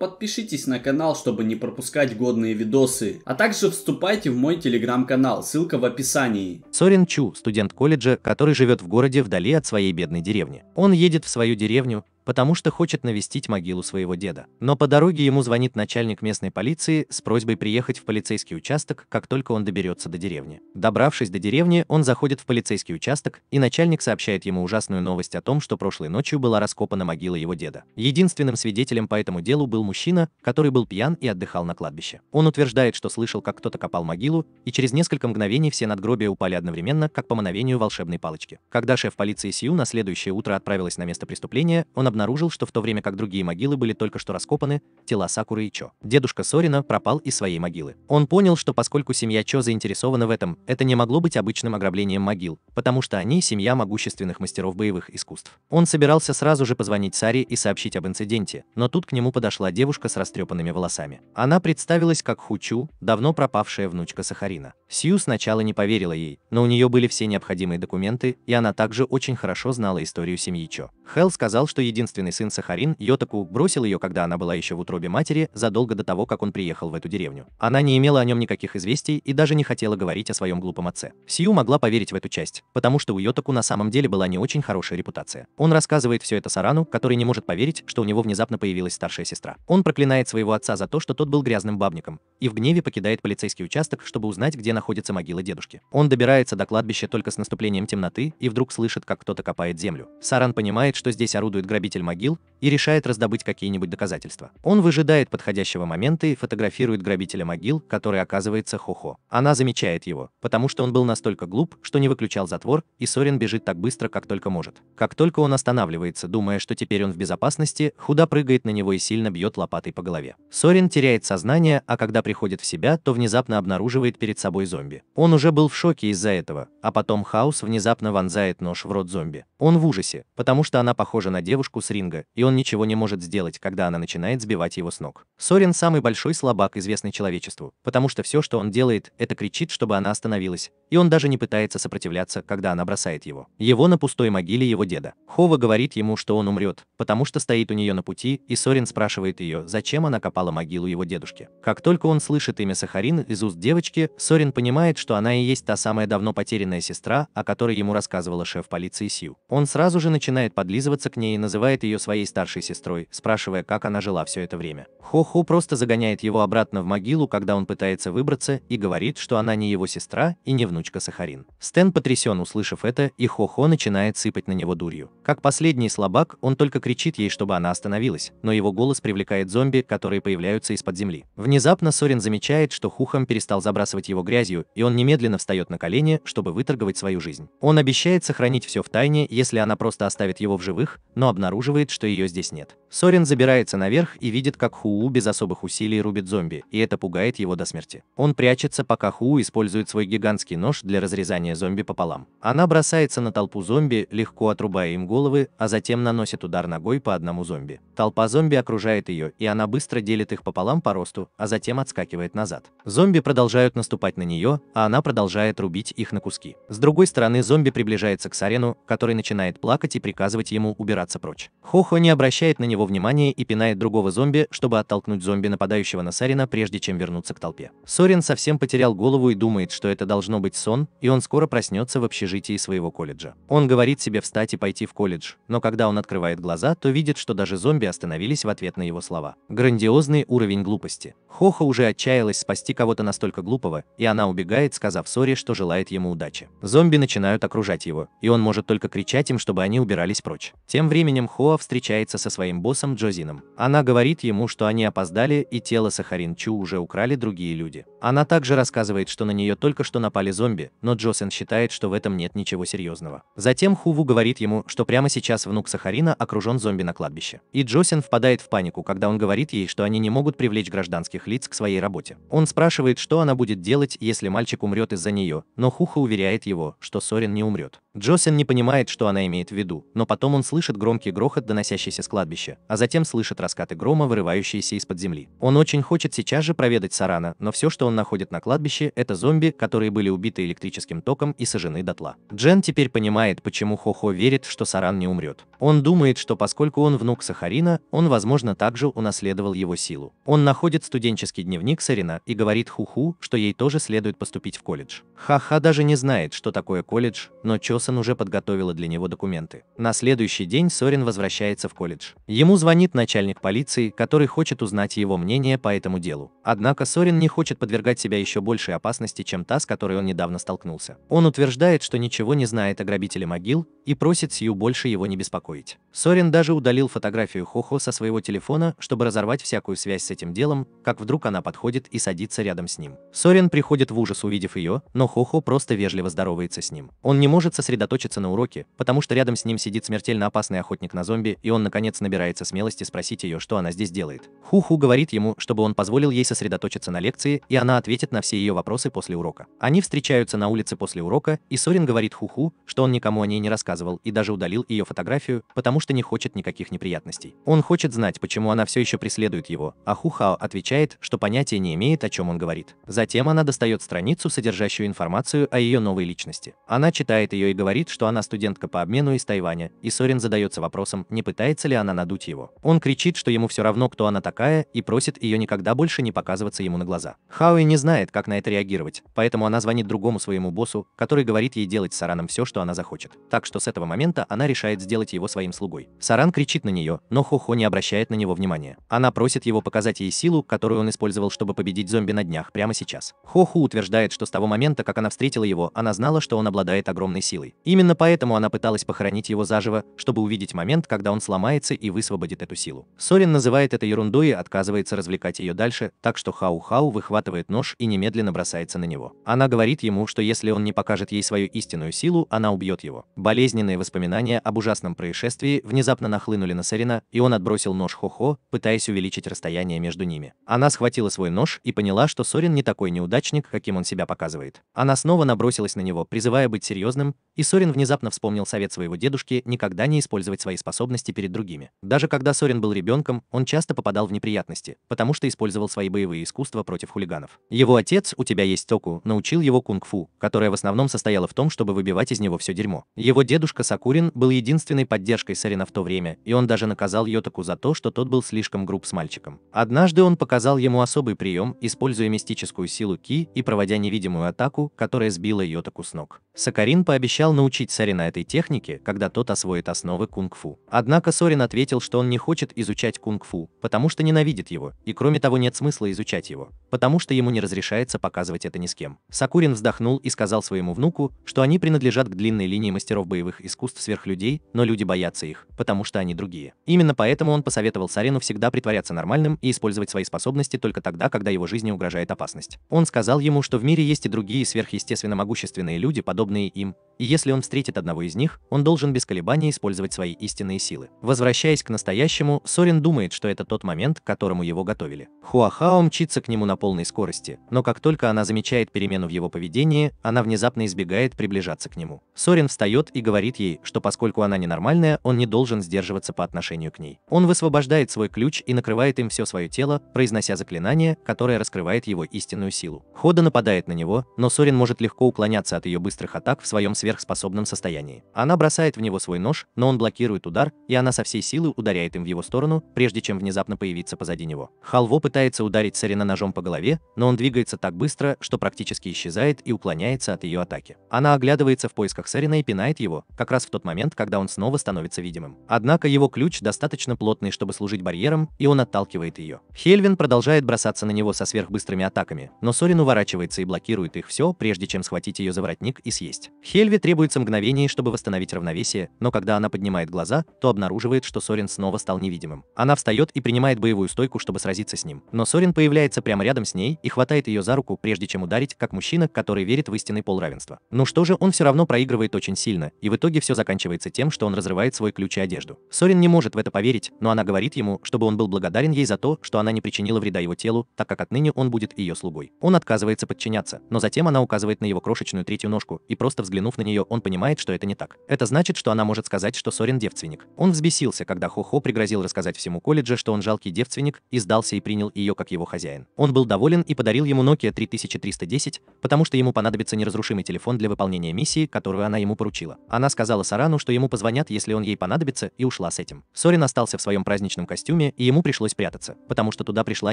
Подпишитесь на канал, чтобы не пропускать годные видосы, а также вступайте в мой телеграм-канал, ссылка в описании. Сорин Чу, студент колледжа, который живет в городе вдали от своей бедной деревни. Он едет в свою деревню, потому что хочет навестить могилу своего деда. Но по дороге ему звонит начальник местной полиции с просьбой приехать в полицейский участок, как только он доберется до деревни. Добравшись до деревни, он заходит в полицейский участок, и начальник сообщает ему ужасную новость о том, что прошлой ночью была раскопана могила его деда. Единственным свидетелем по этому делу был мужчина, который был пьян и отдыхал на кладбище. Он утверждает, что слышал, как кто-то копал могилу, и через несколько мгновений все надгробия упали одновременно, как по мановению волшебной палочки. Когда шеф полиции Сью на следующее утро отправилась на место преступления, он обнаружил обнаружил, что в то время как другие могилы были только что раскопаны, тела Сакуры и Чо. Дедушка Сорина пропал из своей могилы. Он понял, что поскольку семья Чо заинтересована в этом, это не могло быть обычным ограблением могил, потому что они семья могущественных мастеров боевых искусств. Он собирался сразу же позвонить Саре и сообщить об инциденте, но тут к нему подошла девушка с растрепанными волосами. Она представилась как Хучу, давно пропавшая внучка Сахарина. Сью сначала не поверила ей, но у нее были все необходимые документы, и она также очень хорошо знала историю семьи Чо. Хелл сказал, что единственный сын Сахарин, Йотаку, бросил ее, когда она была еще в утробе матери, задолго до того, как он приехал в эту деревню. Она не имела о нем никаких известий и даже не хотела говорить о своем глупом отце. Сью могла поверить в эту часть, потому что у Йотаку на самом деле была не очень хорошая репутация. Он рассказывает все это Сарану, который не может поверить, что у него внезапно появилась старшая сестра. Он проклинает своего отца за то, что тот был грязным бабником, и в гневе покидает полицейский участок, чтобы узнать, где находится могила дедушки. Он добирается до кладбища только с наступлением темноты и вдруг слышит, как кто-то копает землю. Саран понимает, что здесь орудует грабитель могил и решает раздобыть какие-нибудь доказательства. Он выжидает подходящего момента и фотографирует грабителя могил, который оказывается Хохо. Она замечает его, потому что он был настолько глуп, что не выключал затвор, и Сорин бежит так быстро, как только может. Как только он останавливается, думая, что теперь он в безопасности, Худа прыгает на него и сильно бьет лопатой по голове. Сорин теряет сознание, а когда приходит в себя, то внезапно обнаруживает перед собой зомби. Он уже был в шоке из-за этого, а потом Хаус внезапно вонзает нож в рот зомби. Он в ужасе, потому что она она похожа на девушку с ринга, и он ничего не может сделать, когда она начинает сбивать его с ног. Сорин самый большой слабак, известный человечеству, потому что все, что он делает, это кричит, чтобы она остановилась, и он даже не пытается сопротивляться, когда она бросает его. Его на пустой могиле его деда. Хова говорит ему, что он умрет, потому что стоит у нее на пути, и Сорин спрашивает ее, зачем она копала могилу его дедушки. Как только он слышит имя Сахарин из уст девочки, Сорин понимает, что она и есть та самая давно потерянная сестра, о которой ему рассказывала шеф полиции Сью. Он сразу же начинает подвергать подлизываться к ней и называет ее своей старшей сестрой, спрашивая, как она жила все это время. Хо-Хо просто загоняет его обратно в могилу, когда он пытается выбраться, и говорит, что она не его сестра и не внучка Сахарин. Стэн потрясен, услышав это, и Хо-Хо начинает сыпать на него дурью. Как последний слабак, он только кричит ей, чтобы она остановилась, но его голос привлекает зомби, которые появляются из-под земли. Внезапно Сорин замечает, что Хухам перестал забрасывать его грязью, и он немедленно встает на колени, чтобы выторговать свою жизнь. Он обещает сохранить все в тайне, если она просто оставит его в в живых, но обнаруживает, что ее здесь нет. Сорин забирается наверх и видит, как Хуу без особых усилий рубит зомби, и это пугает его до смерти. Он прячется, пока Хуу использует свой гигантский нож для разрезания зомби пополам. Она бросается на толпу зомби, легко отрубая им головы, а затем наносит удар ногой по одному зомби. Толпа зомби окружает ее, и она быстро делит их пополам по росту, а затем отскакивает назад. Зомби продолжают наступать на нее, а она продолжает рубить их на куски. С другой стороны, зомби приближается к Сорену, который начинает плакать и приказывать приказать ему убираться прочь. Хохо не обращает на него внимания и пинает другого зомби, чтобы оттолкнуть зомби, нападающего на Сарина, прежде чем вернуться к толпе. Сорин совсем потерял голову и думает, что это должно быть сон, и он скоро проснется в общежитии своего колледжа. Он говорит себе встать и пойти в колледж, но когда он открывает глаза, то видит, что даже зомби остановились в ответ на его слова. Грандиозный уровень глупости. Хохо уже отчаялась спасти кого-то настолько глупого, и она убегает, сказав Сори, что желает ему удачи. Зомби начинают окружать его, и он может только кричать им, чтобы они убирались прочь помочь. Тем временем Хоа встречается со своим боссом Джозином. Она говорит ему, что они опоздали и тело Сахарин Чу уже украли другие люди. Она также рассказывает, что на нее только что напали зомби, но Джосен считает, что в этом нет ничего серьезного. Затем Хуву говорит ему, что прямо сейчас внук Сахарина окружен зомби на кладбище. И Джосен впадает в панику, когда он говорит ей, что они не могут привлечь гражданских лиц к своей работе. Он спрашивает, что она будет делать, если мальчик умрет из-за нее, но Хуха уверяет его, что Сорин не умрет. Джосен не понимает, что она имеет в виду, но потом он слышит громкий грохот, доносящийся с кладбища, а затем слышит раскаты грома, вырывающиеся из-под земли. Он очень хочет сейчас же проведать Сарана, но все, что он он находит на кладбище, это зомби, которые были убиты электрическим током и сожжены дотла. Джен теперь понимает, почему Хохо верит, что Саран не умрет. Он думает, что поскольку он внук Сахарина, он, возможно, также унаследовал его силу. Он находит студенческий дневник Сарина и говорит Хуху, что ей тоже следует поступить в колледж. Ха-ха даже не знает, что такое колледж, но Чосан уже подготовила для него документы. На следующий день Сорин возвращается в колледж. Ему звонит начальник полиции, который хочет узнать его мнение по этому делу. Однако Сорин не хочет подвергать подвергать себя еще большей опасности, чем та, с которой он недавно столкнулся. Он утверждает, что ничего не знает о грабителе могил и просит Сью больше его не беспокоить. Сорин даже удалил фотографию Хохо со своего телефона, чтобы разорвать всякую связь с этим делом, как вдруг она подходит и садится рядом с ним. Сорин приходит в ужас, увидев ее, но Хохо просто вежливо здоровается с ним. Он не может сосредоточиться на уроке, потому что рядом с ним сидит смертельно опасный охотник на зомби, и он наконец набирается смелости спросить ее, что она здесь делает. Хуху говорит ему, чтобы он позволил ей сосредоточиться на лекции, и она она ответит на все ее вопросы после урока. Они встречаются на улице после урока, и Сорин говорит Хуху, что он никому о ней не рассказывал и даже удалил ее фотографию, потому что не хочет никаких неприятностей. Он хочет знать, почему она все еще преследует его, а Хухао отвечает, что понятия не имеет, о чем он говорит. Затем она достает страницу, содержащую информацию о ее новой личности. Она читает ее и говорит, что она студентка по обмену из Тайваня, и Сорин задается вопросом, не пытается ли она надуть его. Он кричит, что ему все равно, кто она такая, и просит ее никогда больше не показываться ему на глаза. Хао и не знает, как на это реагировать, поэтому она звонит другому своему боссу, который говорит ей делать с Сараном все, что она захочет. Так что с этого момента она решает сделать его своим слугой. Саран кричит на нее, но Хохо не обращает на него внимания. Она просит его показать ей силу, которую он использовал, чтобы победить зомби на днях, прямо сейчас. Хоху утверждает, что с того момента, как она встретила его, она знала, что он обладает огромной силой. Именно поэтому она пыталась похоронить его заживо, чтобы увидеть момент, когда он сломается и высвободит эту силу. Сорин называет это ерундой и отказывается развлекать ее дальше, так что Хау-Хау выхватывает нож и немедленно бросается на него. Она говорит ему, что если он не покажет ей свою истинную силу, она убьет его. Болезненные воспоминания об ужасном происшествии внезапно нахлынули на Сарина, и он отбросил нож Хо-Хо, пытаясь увеличить расстояние между ними. Она схватила свой нож и поняла, что Сорин не такой неудачник, каким он себя показывает. Она снова набросилась на него, призывая быть серьезным, и Сорин внезапно вспомнил совет своего дедушки никогда не использовать свои способности перед другими. Даже когда Сорин был ребенком, он часто попадал в неприятности, потому что использовал свои боевые искусства против хулиганов. Его отец, у тебя есть Току, научил его кунг-фу, которое в основном состояло в том, чтобы выбивать из него все дерьмо. Его дедушка Сакурин был единственной поддержкой Сорина в то время, и он даже наказал Йотаку за то, что тот был слишком груб с мальчиком. Однажды он показал ему особый прием, используя мистическую силу Ки и проводя невидимую атаку, которая сбила Йотаку с ног. Сакарин пообещал обещал научить Сарина этой технике, когда тот освоит основы кунг-фу. Однако Сорин ответил, что он не хочет изучать кунг-фу, потому что ненавидит его, и кроме того нет смысла изучать его, потому что ему не разрешается показывать это ни с кем. Сакурин вздохнул и сказал своему внуку, что они принадлежат к длинной линии мастеров боевых искусств сверхлюдей, но люди боятся их, потому что они другие. Именно поэтому он посоветовал Сарину всегда притворяться нормальным и использовать свои способности только тогда, когда его жизни угрожает опасность. Он сказал ему, что в мире есть и другие сверхъестественно могущественные люди, подобные им, и если он встретит одного из них, он должен без колебаний использовать свои истинные силы. Возвращаясь к настоящему, Сорин думает, что это тот момент, к которому его готовили. Хуахао мчится к нему на полной скорости, но как только она замечает перемену в его поведении, она внезапно избегает приближаться к нему. Сорин встает и говорит ей, что поскольку она ненормальная, он не должен сдерживаться по отношению к ней. Он высвобождает свой ключ и накрывает им все свое тело, произнося заклинание, которое раскрывает его истинную силу. Хода нападает на него, но Сорин может легко уклоняться от ее быстрых атак в своем сверх сверхспособном состоянии. Она бросает в него свой нож, но он блокирует удар, и она со всей силы ударяет им в его сторону, прежде чем внезапно появиться позади него. Халво пытается ударить Сарина ножом по голове, но он двигается так быстро, что практически исчезает и уклоняется от ее атаки. Она оглядывается в поисках Сарина и пинает его, как раз в тот момент, когда он снова становится видимым. Однако его ключ достаточно плотный, чтобы служить барьером, и он отталкивает ее. Хельвин продолжает бросаться на него со сверхбыстрыми атаками, но Сорин уворачивается и блокирует их все, прежде чем схватить ее за воротник и съесть. Хельви Требуется мгновение, чтобы восстановить равновесие, но когда она поднимает глаза, то обнаруживает, что Сорин снова стал невидимым. Она встает и принимает боевую стойку, чтобы сразиться с ним. Но Сорин появляется прямо рядом с ней и хватает ее за руку, прежде чем ударить, как мужчина, который верит в истинный пол равенства. Ну что же, он все равно проигрывает очень сильно, и в итоге все заканчивается тем, что он разрывает свой ключ и одежду. Сорин не может в это поверить, но она говорит ему, чтобы он был благодарен ей за то, что она не причинила вреда его телу, так как отныне он будет ее слугой. Он отказывается подчиняться, но затем она указывает на его крошечную третью ножку и просто взглянув на нее, нее, он понимает, что это не так. Это значит, что она может сказать, что Сорин девственник. Он взбесился, когда Хо-Хо пригрозил рассказать всему колледжу, что он жалкий девственник, и сдался и принял ее как его хозяин. Он был доволен и подарил ему Nokia 3310, потому что ему понадобится неразрушимый телефон для выполнения миссии, которую она ему поручила. Она сказала Сарану, что ему позвонят, если он ей понадобится, и ушла с этим. Сорин остался в своем праздничном костюме, и ему пришлось прятаться, потому что туда пришла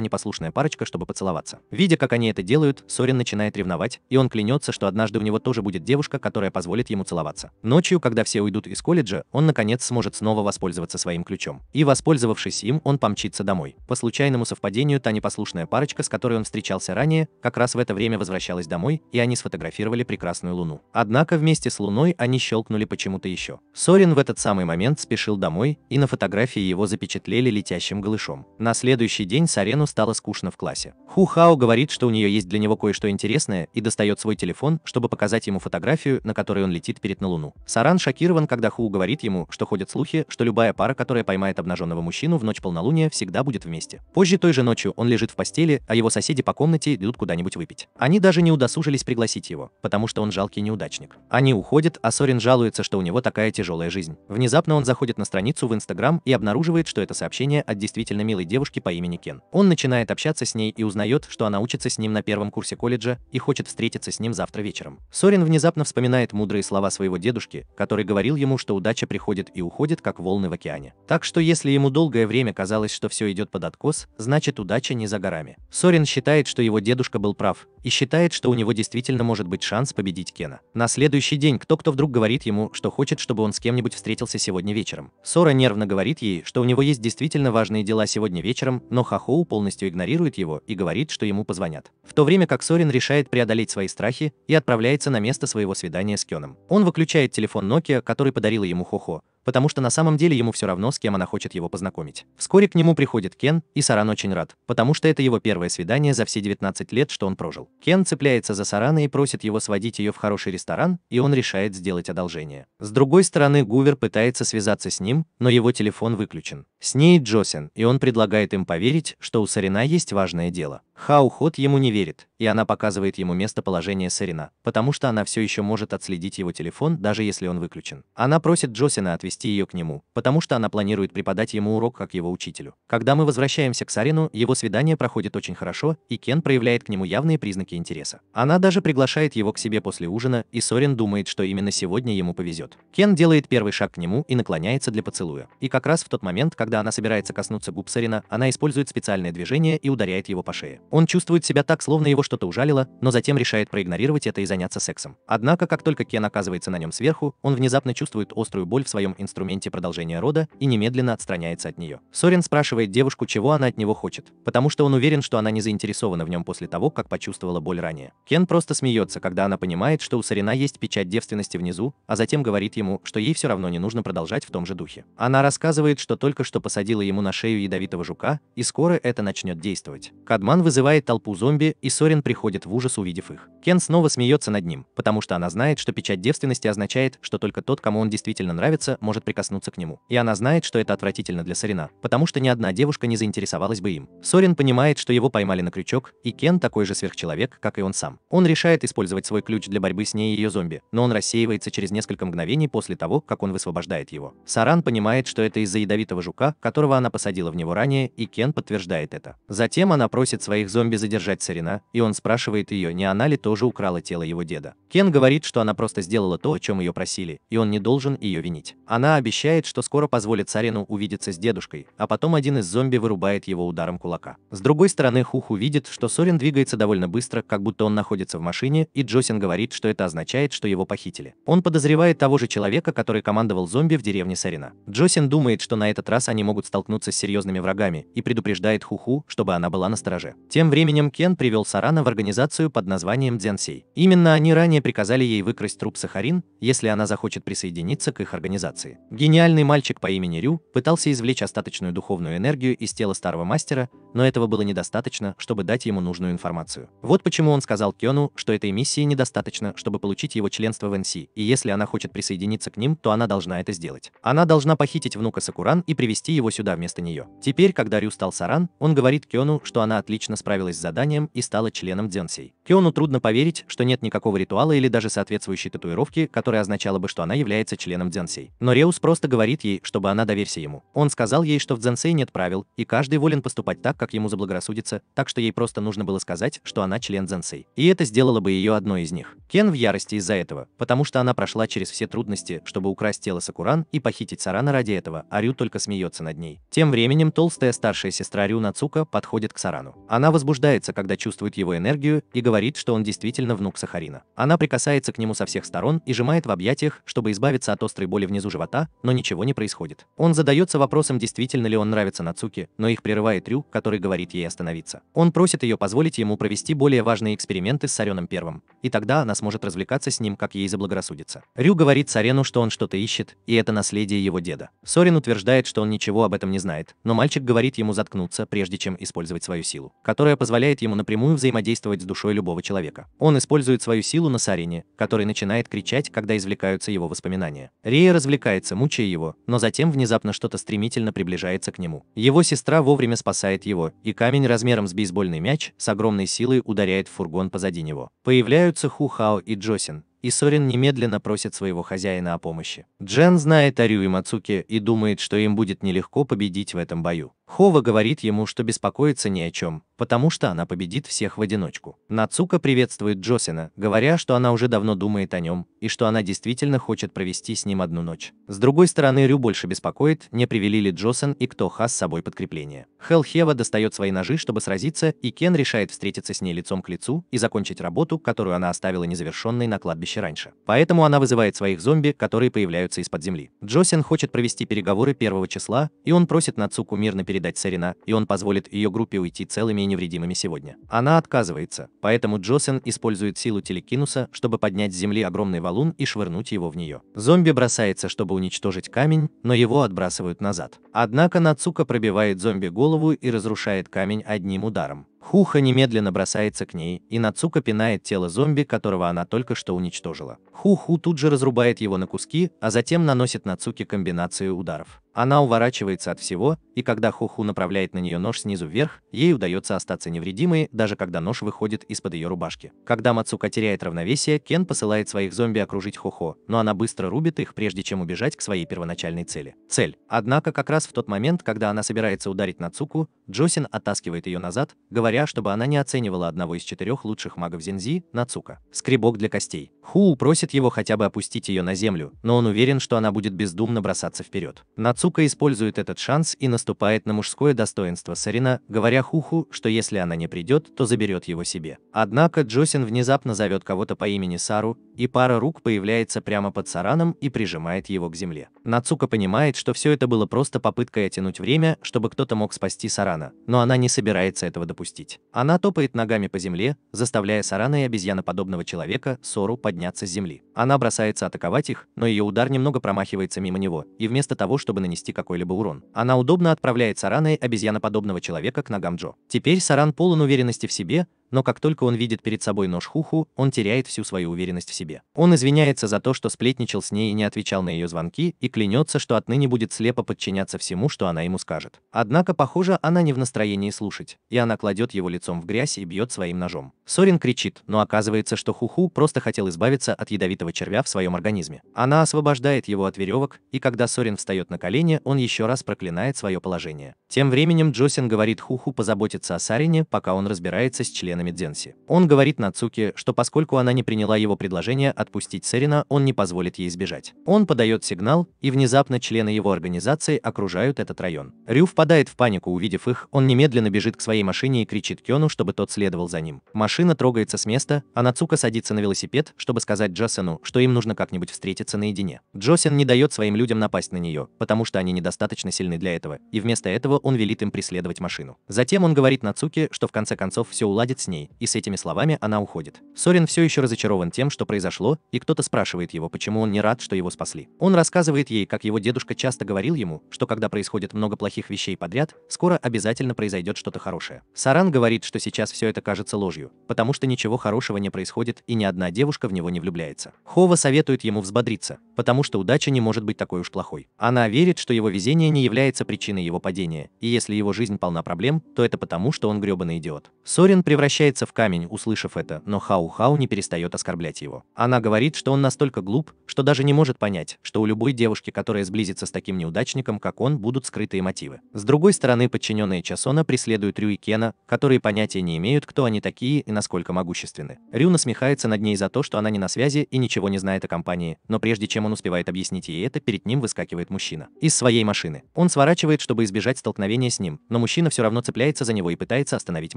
непослушная парочка, чтобы поцеловаться. Видя, как они это делают, Сорин начинает ревновать, и он клянется, что однажды у него тоже будет девушка, которая позволит позволит ему целоваться. Ночью, когда все уйдут из колледжа, он наконец сможет снова воспользоваться своим ключом. И, воспользовавшись им, он помчится домой. По случайному совпадению, та непослушная парочка, с которой он встречался ранее, как раз в это время возвращалась домой, и они сфотографировали прекрасную луну. Однако вместе с луной они щелкнули почему-то еще. Сорин в этот самый момент спешил домой, и на фотографии его запечатлели летящим голышом. На следующий день Сарену стало скучно в классе. Ху Хао говорит, что у нее есть для него кое-что интересное, и достает свой телефон, чтобы показать ему фотографию, на которой он он летит перед на Луну. Саран шокирован, когда Ху говорит ему, что ходят слухи, что любая пара, которая поймает обнаженного мужчину в ночь полнолуния, всегда будет вместе. Позже той же ночью он лежит в постели, а его соседи по комнате идут куда-нибудь выпить. Они даже не удосужились пригласить его, потому что он жалкий неудачник. Они уходят, а Сорин жалуется, что у него такая тяжелая жизнь. Внезапно он заходит на страницу в Инстаграм и обнаруживает, что это сообщение от действительно милой девушки по имени Кен. Он начинает общаться с ней и узнает, что она учится с ним на первом курсе колледжа и хочет встретиться с ним завтра вечером. Сорин внезапно вспоминает мудрые мудрые слова своего дедушки, который говорил ему, что удача приходит и уходит, как волны в океане. Так что если ему долгое время казалось, что все идет под откос, значит удача не за горами. Сорин считает, что его дедушка был прав, и считает, что у него действительно может быть шанс победить Кена. На следующий день кто-кто вдруг говорит ему, что хочет, чтобы он с кем-нибудь встретился сегодня вечером. Сора нервно говорит ей, что у него есть действительно важные дела сегодня вечером, но Хахоу полностью игнорирует его и говорит, что ему позвонят. В то время как Сорин решает преодолеть свои страхи и отправляется на место своего свидания с Кеном телефоном. Он выключает телефон Nokia, который подарила ему Хохо, -Хо, потому что на самом деле ему все равно, с кем она хочет его познакомить. Вскоре к нему приходит Кен, и Саран очень рад, потому что это его первое свидание за все 19 лет, что он прожил. Кен цепляется за Сарана и просит его сводить ее в хороший ресторан, и он решает сделать одолжение. С другой стороны, Гувер пытается связаться с ним, но его телефон выключен. С ней Джосин, и он предлагает им поверить, что у Сарина есть важное дело. Хау Хот ему не верит, и она показывает ему местоположение Сарина, потому что она все еще может отследить его телефон, даже если он выключен. Она просит Джосина отвезти привести ее к нему, потому что она планирует преподать ему урок как его учителю. Когда мы возвращаемся к Сарину, его свидание проходит очень хорошо, и Кен проявляет к нему явные признаки интереса. Она даже приглашает его к себе после ужина, и Сорин думает, что именно сегодня ему повезет. Кен делает первый шаг к нему и наклоняется для поцелуя. И как раз в тот момент, когда она собирается коснуться губ Сорина, она использует специальное движение и ударяет его по шее. Он чувствует себя так, словно его что-то ужалило, но затем решает проигнорировать это и заняться сексом. Однако, как только Кен оказывается на нем сверху, он внезапно чувствует острую боль в своем инструменте продолжения рода и немедленно отстраняется от нее. Сорин спрашивает девушку, чего она от него хочет, потому что он уверен, что она не заинтересована в нем после того, как почувствовала боль ранее. Кен просто смеется, когда она понимает, что у Сарина есть печать девственности внизу, а затем говорит ему, что ей все равно не нужно продолжать в том же духе. Она рассказывает, что только что посадила ему на шею ядовитого жука, и скоро это начнет действовать. Кадман вызывает толпу зомби, и Сорин приходит в ужас, увидев их. Кен снова смеется над ним, потому что она знает, что печать девственности означает, что только тот, кому он действительно нравится, может прикоснуться к нему. И она знает, что это отвратительно для Сорина, потому что ни одна девушка не заинтересовалась бы им. Сорин понимает, что его поймали на крючок, и Кен такой же сверхчеловек, как и он сам. Он решает использовать свой ключ для борьбы с ней и ее зомби, но он рассеивается через несколько мгновений после того, как он высвобождает его. Саран понимает, что это из-за ядовитого жука, которого она посадила в него ранее, и Кен подтверждает это. Затем она просит своих зомби задержать Сорина, и он спрашивает ее, не она ли тоже украла тело его деда. Кен говорит, что она просто сделала то, о чем ее просили, и он не должен ее винить. Она обещает, что скоро позволит Сарину увидеться с дедушкой, а потом один из зомби вырубает его ударом кулака. С другой стороны, Хух увидит, что Сорин двигается довольно быстро, как будто он находится в машине, и Джосин говорит, что это означает, что его похитили. Он подозревает того же человека, который командовал зомби в деревне Сарина. Джосин думает, что на этот раз они могут столкнуться с серьезными врагами, и предупреждает Хуху, чтобы она была на настороже. Тем временем Кен привел Сарана в организацию под названием Дзенсей. Именно они ранее приказали ей выкрасть труп Сахарин, если она захочет присоединиться к их организации медитации. Гениальный мальчик по имени Рю пытался извлечь остаточную духовную энергию из тела старого мастера, но этого было недостаточно, чтобы дать ему нужную информацию. Вот почему он сказал Кёну, что этой миссии недостаточно, чтобы получить его членство в НС, и если она хочет присоединиться к ним, то она должна это сделать. Она должна похитить внука Сакуран и привести его сюда вместо нее. Теперь, когда Рю стал Саран, он говорит Кёну, что она отлично справилась с заданием и стала членом Дзенсей. Кёну трудно поверить, что нет никакого ритуала или даже соответствующей татуировки, которая означала бы, что она является членом Дзенсей. Но Реус просто говорит ей, чтобы она доверься ему. Он сказал ей, что в дзенсей нет правил, и каждый волен поступать так, как ему заблагорассудится, так что ей просто нужно было сказать, что она член дзенсей. И это сделало бы ее одной из них. Кен в ярости из-за этого, потому что она прошла через все трудности, чтобы украсть тело Сакуран и похитить Сарана ради этого, а Рю только смеется над ней. Тем временем толстая старшая сестра Рю Нацука подходит к Сарану. Она возбуждается, когда чувствует его энергию, и говорит, что он действительно внук Сахарина. Она прикасается к нему со всех сторон и сжимает в объятиях, чтобы избавиться от острой боли внизу живота живота, но ничего не происходит. Он задается вопросом, действительно ли он нравится Нацуки, но их прерывает Рю, который говорит ей остановиться. Он просит ее позволить ему провести более важные эксперименты с Сареном Первым, и тогда она сможет развлекаться с ним, как ей заблагорассудится. Рю говорит Сарену, что он что-то ищет, и это наследие его деда. Сорин утверждает, что он ничего об этом не знает, но мальчик говорит ему заткнуться, прежде чем использовать свою силу, которая позволяет ему напрямую взаимодействовать с душой любого человека. Он использует свою силу на Сарине, который начинает кричать, когда извлекаются его воспоминания. Рия развлекает ругается, мучая его, но затем внезапно что-то стремительно приближается к нему. Его сестра вовремя спасает его, и камень размером с бейсбольный мяч с огромной силой ударяет в фургон позади него. Появляются Ху Хао и Джосин, и Сорин немедленно просит своего хозяина о помощи. Джен знает Арю и Мацуки и думает, что им будет нелегко победить в этом бою. Хова говорит ему, что беспокоиться ни о чем, потому что она победит всех в одиночку. Нацука приветствует Джосина, говоря, что она уже давно думает о нем, и что она действительно хочет провести с ним одну ночь. С другой стороны, Рю больше беспокоит, не привели ли Джосин и кто Ха с собой подкрепление. Хел Хева достает свои ножи, чтобы сразиться, и Кен решает встретиться с ней лицом к лицу и закончить работу, которую она оставила незавершенной на кладбище раньше. Поэтому она вызывает своих зомби, которые появляются из-под земли. Джосин хочет провести переговоры первого числа, и он просит Нацуку мирно перед передать Сарина, и он позволит ее группе уйти целыми и невредимыми сегодня. Она отказывается, поэтому Джосен использует силу телекинуса, чтобы поднять с земли огромный валун и швырнуть его в нее. Зомби бросается, чтобы уничтожить камень, но его отбрасывают назад. Однако Нацука пробивает зомби голову и разрушает камень одним ударом. Хуха немедленно бросается к ней, и Нацука пинает тело зомби, которого она только что уничтожила. Хуху тут же разрубает его на куски, а затем наносит Нацуке комбинацию ударов. Она уворачивается от всего, и когда Хоху направляет на нее нож снизу вверх, ей удается остаться невредимой, даже когда нож выходит из-под ее рубашки. Когда Мацука теряет равновесие, Кен посылает своих зомби окружить Хохо, но она быстро рубит их, прежде чем убежать к своей первоначальной цели. Цель. Однако как раз в тот момент, когда она собирается ударить Нацуку, Джосин оттаскивает ее назад, говоря, чтобы она не оценивала одного из четырех лучших магов Зензи, Нацука. Скребок для костей. Хуу просит его хотя бы опустить ее на землю, но он уверен, что она будет бездумно бросаться вперед. Нацука Сука использует этот шанс и наступает на мужское достоинство Сарина, говоря Хуху, что если она не придет, то заберет его себе. Однако Джосин внезапно зовет кого-то по имени Сару, и пара рук появляется прямо под Сараном и прижимает его к земле. Нацука понимает, что все это было просто попыткой оттянуть время, чтобы кто-то мог спасти Сарана, но она не собирается этого допустить. Она топает ногами по земле, заставляя Сарана и обезьяноподобного человека, Сору, подняться с земли. Она бросается атаковать их, но ее удар немного промахивается мимо него, и вместо того, чтобы нанести нанести какой-либо урон. Она удобно отправляет сараны обезьяноподобного человека к ногам Джо. Теперь саран полон уверенности в себе, но как только он видит перед собой нож Хуху, он теряет всю свою уверенность в себе. Он извиняется за то, что сплетничал с ней и не отвечал на ее звонки, и клянется, что отныне будет слепо подчиняться всему, что она ему скажет. Однако, похоже, она не в настроении слушать, и она кладет его лицом в грязь и бьет своим ножом. Сорин кричит, но оказывается, что Хуху просто хотел избавиться от ядовитого червя в своем организме. Она освобождает его от веревок, и когда Сорин встает на колени, он еще раз проклинает свое положение. Тем временем Джосин говорит Хуху позаботиться о Сарине, пока он разбирается с членом членами Дзенси. Он говорит Нацуке, что поскольку она не приняла его предложение отпустить Серина, он не позволит ей сбежать. Он подает сигнал, и внезапно члены его организации окружают этот район. Рю впадает в панику, увидев их, он немедленно бежит к своей машине и кричит Кёну, чтобы тот следовал за ним. Машина трогается с места, а Нацука садится на велосипед, чтобы сказать Джосену, что им нужно как-нибудь встретиться наедине. Джосен не дает своим людям напасть на нее, потому что они недостаточно сильны для этого, и вместо этого он велит им преследовать машину. Затем он говорит Нацуке, что в конце концов все уладит с ней, и с этими словами она уходит. Сорин все еще разочарован тем, что произошло, и кто-то спрашивает его, почему он не рад, что его спасли. Он рассказывает ей, как его дедушка часто говорил ему, что когда происходит много плохих вещей подряд, скоро обязательно произойдет что-то хорошее. Саран говорит, что сейчас все это кажется ложью, потому что ничего хорошего не происходит и ни одна девушка в него не влюбляется. Хова советует ему взбодриться, потому что удача не может быть такой уж плохой. Она верит, что его везение не является причиной его падения, и если его жизнь полна проблем, то это потому, что он гребаный идиот. Сорин превращается превращается в камень, услышав это, но Хау-Хау не перестает оскорблять его. Она говорит, что он настолько глуп, что даже не может понять, что у любой девушки, которая сблизится с таким неудачником, как он, будут скрытые мотивы. С другой стороны, подчиненные Часона преследуют Рю и Кена, которые понятия не имеют, кто они такие и насколько могущественны. Рю насмехается над ней за то, что она не на связи и ничего не знает о компании, но прежде чем он успевает объяснить ей это, перед ним выскакивает мужчина. Из своей машины. Он сворачивает, чтобы избежать столкновения с ним, но мужчина все равно цепляется за него и пытается остановить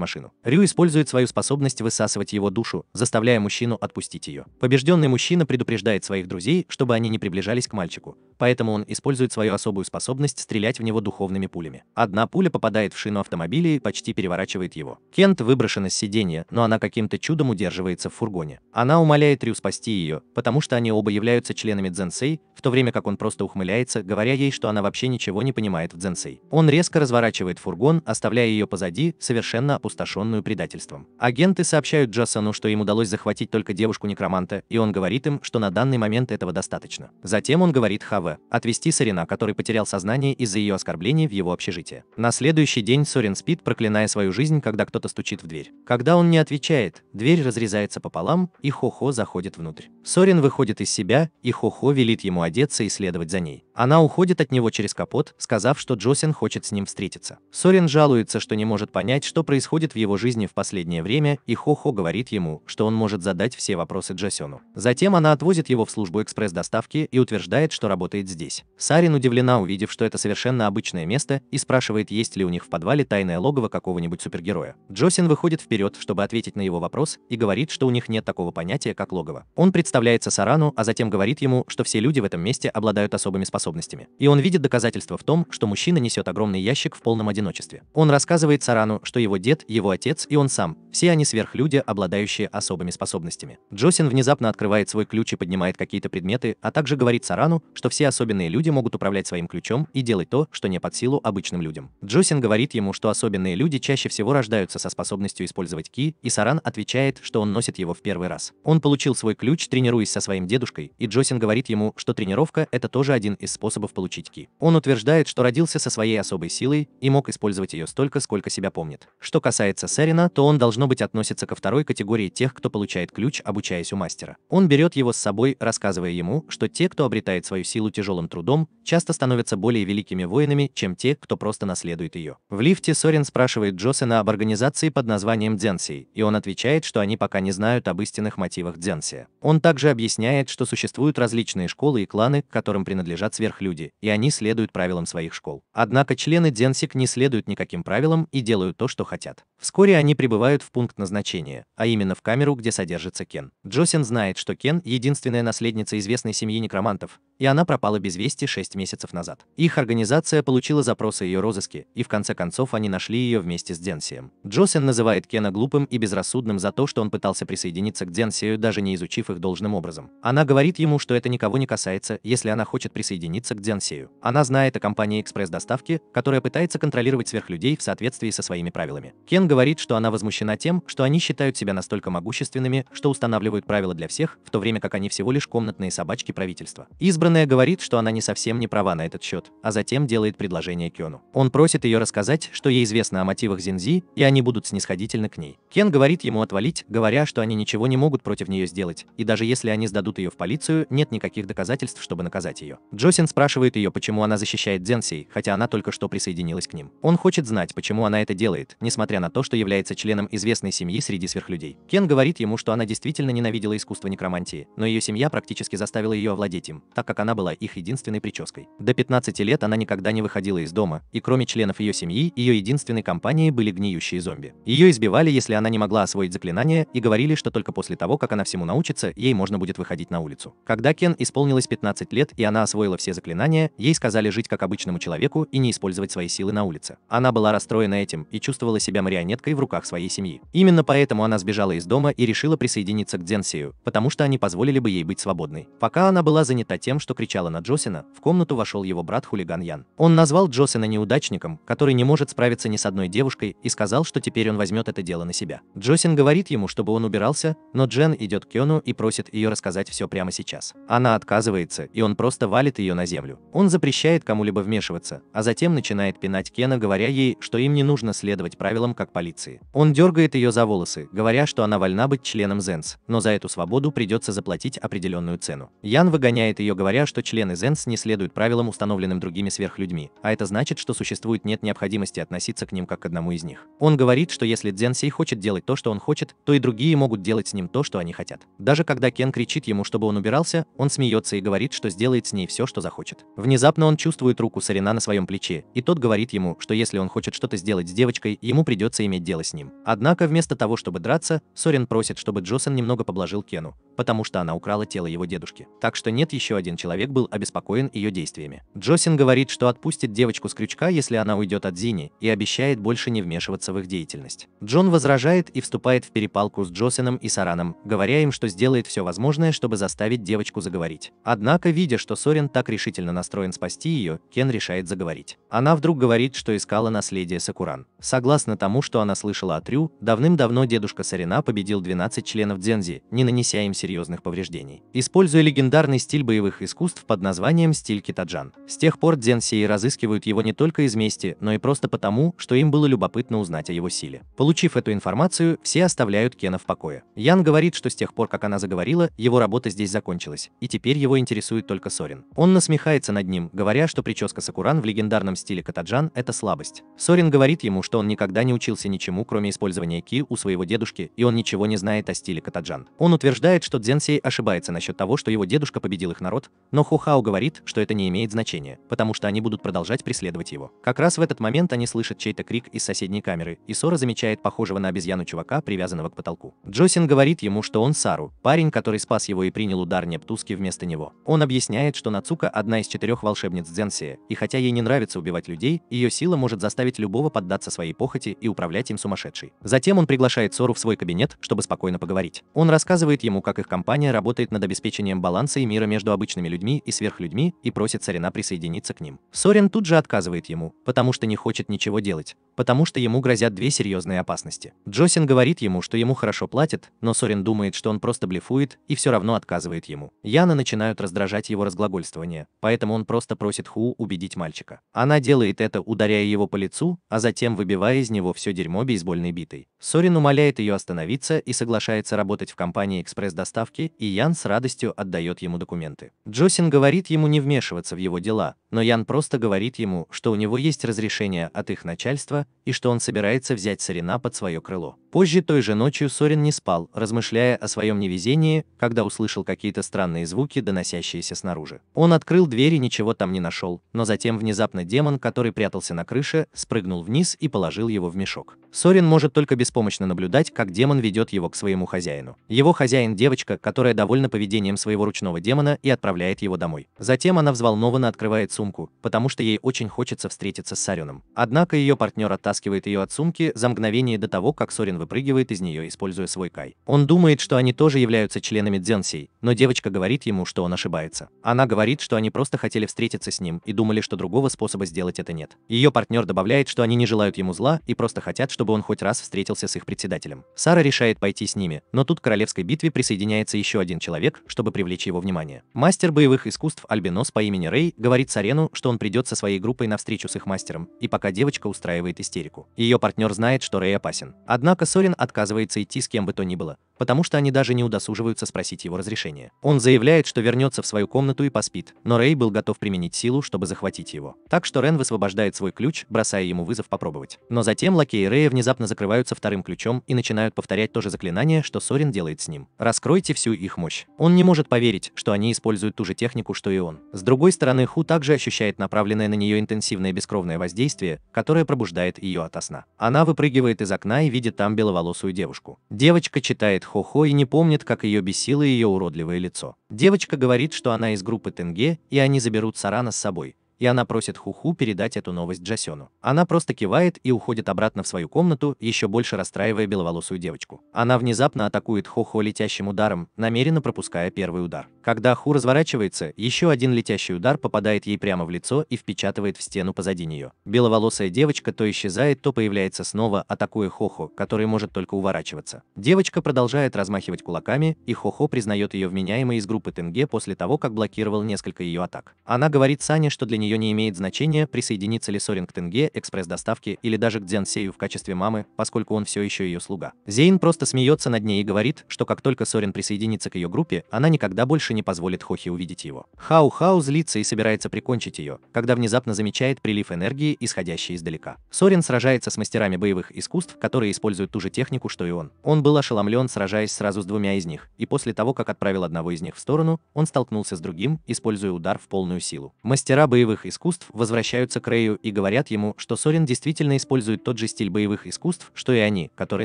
машину. Рю использует свою способность высасывать его душу, заставляя мужчину отпустить ее. Побежденный мужчина предупреждает своих друзей, чтобы они не приближались к мальчику, поэтому он использует свою особую способность стрелять в него духовными пулями. Одна пуля попадает в шину автомобиля и почти переворачивает его. Кент выброшен из сиденья, но она каким-то чудом удерживается в фургоне. Она умоляет Рю спасти ее, потому что они оба являются членами дзенсей, то время как он просто ухмыляется, говоря ей, что она вообще ничего не понимает в дзенсей. Он резко разворачивает фургон, оставляя ее позади, совершенно опустошенную предательством. Агенты сообщают Джасону, что им удалось захватить только девушку-некроманта, и он говорит им, что на данный момент этого достаточно. Затем он говорит Хаве отвезти Сарина, который потерял сознание из-за ее оскорблений в его общежитии. На следующий день Сорин спит, проклиная свою жизнь, когда кто-то стучит в дверь. Когда он не отвечает, дверь разрезается пополам, и Хохо заходит внутрь. Сорин выходит из себя, и Хохо велит ему одеть одеться и следовать за ней. Она уходит от него через капот, сказав, что Джосин хочет с ним встретиться. Сорин жалуется, что не может понять, что происходит в его жизни в последнее время, и Хо-Хо говорит ему, что он может задать все вопросы Джосину. Затем она отвозит его в службу экспресс-доставки и утверждает, что работает здесь. Сарин удивлена, увидев, что это совершенно обычное место, и спрашивает, есть ли у них в подвале тайное логово какого-нибудь супергероя. Джосин выходит вперед, чтобы ответить на его вопрос, и говорит, что у них нет такого понятия, как логово. Он представляется Сарану, а затем говорит ему, что все люди в этом месте обладают особыми способностями способностями. И он видит доказательства в том, что мужчина несет огромный ящик в полном одиночестве. Он рассказывает Сарану, что его дед, его отец и он сам – все они сверхлюди, обладающие особыми способностями. Джосин внезапно открывает свой ключ и поднимает какие-то предметы, а также говорит Сарану, что все особенные люди могут управлять своим ключом и делать то, что не под силу обычным людям. Джосин говорит ему, что особенные люди чаще всего рождаются со способностью использовать ки, и Саран отвечает, что он носит его в первый раз. Он получил свой ключ, тренируясь со своим дедушкой, и Джосин говорит ему, что тренировка – это тоже один из из способов получить Ки. Он утверждает, что родился со своей особой силой и мог использовать ее столько, сколько себя помнит. Что касается Сэрина, то он должно быть относится ко второй категории тех, кто получает ключ, обучаясь у мастера. Он берет его с собой, рассказывая ему, что те, кто обретает свою силу тяжелым трудом, часто становятся более великими воинами, чем те, кто просто наследует ее. В лифте Сорин спрашивает Джосена об организации под названием Дзенсей, и он отвечает, что они пока не знают об истинных мотивах Дзенсия. Он также объясняет, что существуют различные школы и кланы, к которым принадлежат сверхлюди, и они следуют правилам своих школ. Однако члены Денсик не следуют никаким правилам и делают то, что хотят. Вскоре они прибывают в пункт назначения, а именно в камеру, где содержится Кен. Джосин знает, что Кен – единственная наследница известной семьи некромантов, и она пропала без вести 6 месяцев назад. Их организация получила запросы ее розыски, и в конце концов они нашли ее вместе с Денсием. Джосин называет Кена глупым и безрассудным за то, что он пытался присоединиться к Денсию, даже не изучив их должным образом. Она говорит ему, что это никого не касается, если она хочет присоединиться к Денсию. Она знает о компании экспресс-доставки, которая пытается контролировать сверхлюдей в соответствии со своими правилами. Кен говорит, что она возмущена тем, что они считают себя настолько могущественными, что устанавливают правила для всех, в то время как они всего лишь комнатные собачки правительства. Избранная говорит, что она не совсем не права на этот счет, а затем делает предложение Кену. Он просит ее рассказать, что ей известно о мотивах Зинзи, и они будут снисходительны к ней. Кен говорит ему отвалить, говоря, что они ничего не могут против нее сделать, и даже если они сдадут ее в полицию, нет никаких доказательств, чтобы наказать ее. Джосин спрашивает ее, почему она защищает Дзенсей, хотя она только что присоединилась к ним. Он хочет знать, почему она это делает, несмотря на то, то, что является членом известной семьи среди сверхлюдей. Кен говорит ему, что она действительно ненавидела искусство некромантии, но ее семья практически заставила ее овладеть им, так как она была их единственной прической. До 15 лет она никогда не выходила из дома, и кроме членов ее семьи, ее единственной компанией были гниющие зомби. Ее избивали, если она не могла освоить заклинание, и говорили, что только после того, как она всему научится, ей можно будет выходить на улицу. Когда Кен исполнилось 15 лет и она освоила все заклинания, ей сказали жить как обычному человеку и не использовать свои силы на улице. Она была расстроена этим и чувствовала себя марионеткой марионеткой в руках своей семьи. Именно поэтому она сбежала из дома и решила присоединиться к Дзенсию, потому что они позволили бы ей быть свободной. Пока она была занята тем, что кричала на Джосина, в комнату вошел его брат-хулиган Ян. Он назвал Джосина неудачником, который не может справиться ни с одной девушкой, и сказал, что теперь он возьмет это дело на себя. Джосин говорит ему, чтобы он убирался, но Джен идет к Кёну и просит ее рассказать все прямо сейчас. Она отказывается, и он просто валит ее на землю. Он запрещает кому-либо вмешиваться, а затем начинает пинать Кена, говоря ей, что им не нужно следовать правилам, как полиции. Он дергает ее за волосы, говоря, что она вольна быть членом ЗЕНС, но за эту свободу придется заплатить определенную цену. Ян выгоняет ее, говоря, что члены ЗЕНС не следуют правилам, установленным другими сверхлюдьми, а это значит, что существует нет необходимости относиться к ним как к одному из них. Он говорит, что если Дзен Сей хочет делать то, что он хочет, то и другие могут делать с ним то, что они хотят. Даже когда Кен кричит ему, чтобы он убирался, он смеется и говорит, что сделает с ней все, что захочет. Внезапно он чувствует руку Сарина на своем плече, и тот говорит ему, что если он хочет что-то сделать с девочкой, ему придется придется иметь дело с ним. Однако вместо того, чтобы драться, Сорин просит, чтобы Джосен немного поблажил Кену потому что она украла тело его дедушки. Так что нет, еще один человек был обеспокоен ее действиями. Джосин говорит, что отпустит девочку с крючка, если она уйдет от Зини, и обещает больше не вмешиваться в их деятельность. Джон возражает и вступает в перепалку с Джосином и Сараном, говоря им, что сделает все возможное, чтобы заставить девочку заговорить. Однако, видя, что Сорин так решительно настроен спасти ее, Кен решает заговорить. Она вдруг говорит, что искала наследие Сакуран. Согласно тому, что она слышала от Рю, давным-давно дедушка Сарина победил 12 членов Дзензи, не нанеся им серьезных повреждений, используя легендарный стиль боевых искусств под названием «стиль китаджан». С тех пор дзенсии разыскивают его не только из мести, но и просто потому, что им было любопытно узнать о его силе. Получив эту информацию, все оставляют Кена в покое. Ян говорит, что с тех пор, как она заговорила, его работа здесь закончилась, и теперь его интересует только Сорин. Он насмехается над ним, говоря, что прическа Сакуран в легендарном стиле катаджан – это слабость. Сорин говорит ему, что он никогда не учился ничему, кроме использования ки у своего дедушки, и он ничего не знает о стиле катаджан. Он утверждает, что что Дзенсей ошибается насчет того, что его дедушка победил их народ, но Хухао говорит, что это не имеет значения, потому что они будут продолжать преследовать его. Как раз в этот момент они слышат чей-то крик из соседней камеры, и Сора замечает похожего на обезьяну чувака, привязанного к потолку. Джосин говорит ему, что он Сару, парень, который спас его и принял удар Нептуски вместо него. Он объясняет, что Нацука одна из четырех волшебниц Дзенсия, и хотя ей не нравится убивать людей, ее сила может заставить любого поддаться своей похоти и управлять им сумасшедшей. Затем он приглашает Сору в свой кабинет, чтобы спокойно поговорить. Он рассказывает ему, как и поисках компания работает над обеспечением баланса и мира между обычными людьми и сверхлюдьми и просит царина присоединиться к ним. Сорин тут же отказывает ему, потому что не хочет ничего делать, потому что ему грозят две серьезные опасности. Джосин говорит ему, что ему хорошо платят, но Сорин думает, что он просто блефует и все равно отказывает ему. Яна начинают раздражать его разглагольствование, поэтому он просто просит Ху убедить мальчика. Она делает это, ударяя его по лицу, а затем выбивая из него все дерьмо бейсбольной битой. Сорин умоляет ее остановиться и соглашается работать в компании экспресс-доставки отставки, и Ян с радостью отдает ему документы. Джосин говорит ему не вмешиваться в его дела, но Ян просто говорит ему, что у него есть разрешение от их начальства и что он собирается взять Сарина под свое крыло. Позже той же ночью Сорин не спал, размышляя о своем невезении, когда услышал какие-то странные звуки, доносящиеся снаружи. Он открыл дверь и ничего там не нашел, но затем внезапно демон, который прятался на крыше, спрыгнул вниз и положил его в мешок. Сорин может только беспомощно наблюдать, как демон ведет его к своему хозяину. Его хозяин девочка девочка, которая довольна поведением своего ручного демона и отправляет его домой. Затем она взволнованно открывает сумку, потому что ей очень хочется встретиться с Сареном. Однако ее партнер оттаскивает ее от сумки за мгновение до того, как Сорин выпрыгивает из нее, используя свой кай. Он думает, что они тоже являются членами дзенсей, но девочка говорит ему, что он ошибается. Она говорит, что они просто хотели встретиться с ним и думали, что другого способа сделать это нет. Ее партнер добавляет, что они не желают ему зла и просто хотят, чтобы он хоть раз встретился с их председателем. Сара решает пойти с ними, но тут к королевской битве присоединяется меняется еще один человек, чтобы привлечь его внимание. Мастер боевых искусств Альбинос по имени Рэй говорит Сарену, что он придет со своей группой на встречу с их мастером, и пока девочка устраивает истерику. Ее партнер знает, что Рэй опасен. Однако Сорин отказывается идти с кем бы то ни было, потому что они даже не удосуживаются спросить его разрешения. Он заявляет, что вернется в свою комнату и поспит, но Рэй был готов применить силу, чтобы захватить его. Так что Рен высвобождает свой ключ, бросая ему вызов попробовать. Но затем лакеи Рэя внезапно закрываются вторым ключом и начинают повторять то же заклинание, что Сорин делает с ним. Раскрой Откройте всю их мощь. Он не может поверить, что они используют ту же технику, что и он. С другой стороны, Ху также ощущает направленное на нее интенсивное бескровное воздействие, которое пробуждает ее ото сна. Она выпрыгивает из окна и видит там беловолосую девушку. Девочка читает Хо-Хо и не помнит, как ее бесило ее уродливое лицо. Девочка говорит, что она из группы Тенге, и они заберут Сарана с собой, и она просит Хуху передать эту новость Джасену. Она просто кивает и уходит обратно в свою комнату, еще больше расстраивая беловолосую девочку. Она внезапно атакует Хуху летящим ударом, намеренно пропуская первый удар. Когда Ху разворачивается, еще один летящий удар попадает ей прямо в лицо и впечатывает в стену позади нее. Беловолосая девочка то исчезает, то появляется снова, атакуя Хохо, который может только уворачиваться. Девочка продолжает размахивать кулаками, и Хохо признает ее вменяемой из группы Тенге после того, как блокировал несколько ее атак. Она говорит Сане, что для нее нее не имеет значения, присоединится ли Сорин к Тенге, экспресс-доставке или даже к Дзянсею в качестве мамы, поскольку он все еще ее слуга. Зейн просто смеется над ней и говорит, что как только Сорин присоединится к ее группе, она никогда больше не позволит Хохи увидеть его. Хау-Хау злится и собирается прикончить ее, когда внезапно замечает прилив энергии, исходящий издалека. Сорин сражается с мастерами боевых искусств, которые используют ту же технику, что и он. Он был ошеломлен, сражаясь сразу с двумя из них, и после того, как отправил одного из них в сторону, он столкнулся с другим, используя удар в полную силу. Мастера боевых боевых искусств возвращаются к Рэю и говорят ему, что Сорин действительно использует тот же стиль боевых искусств, что и они, который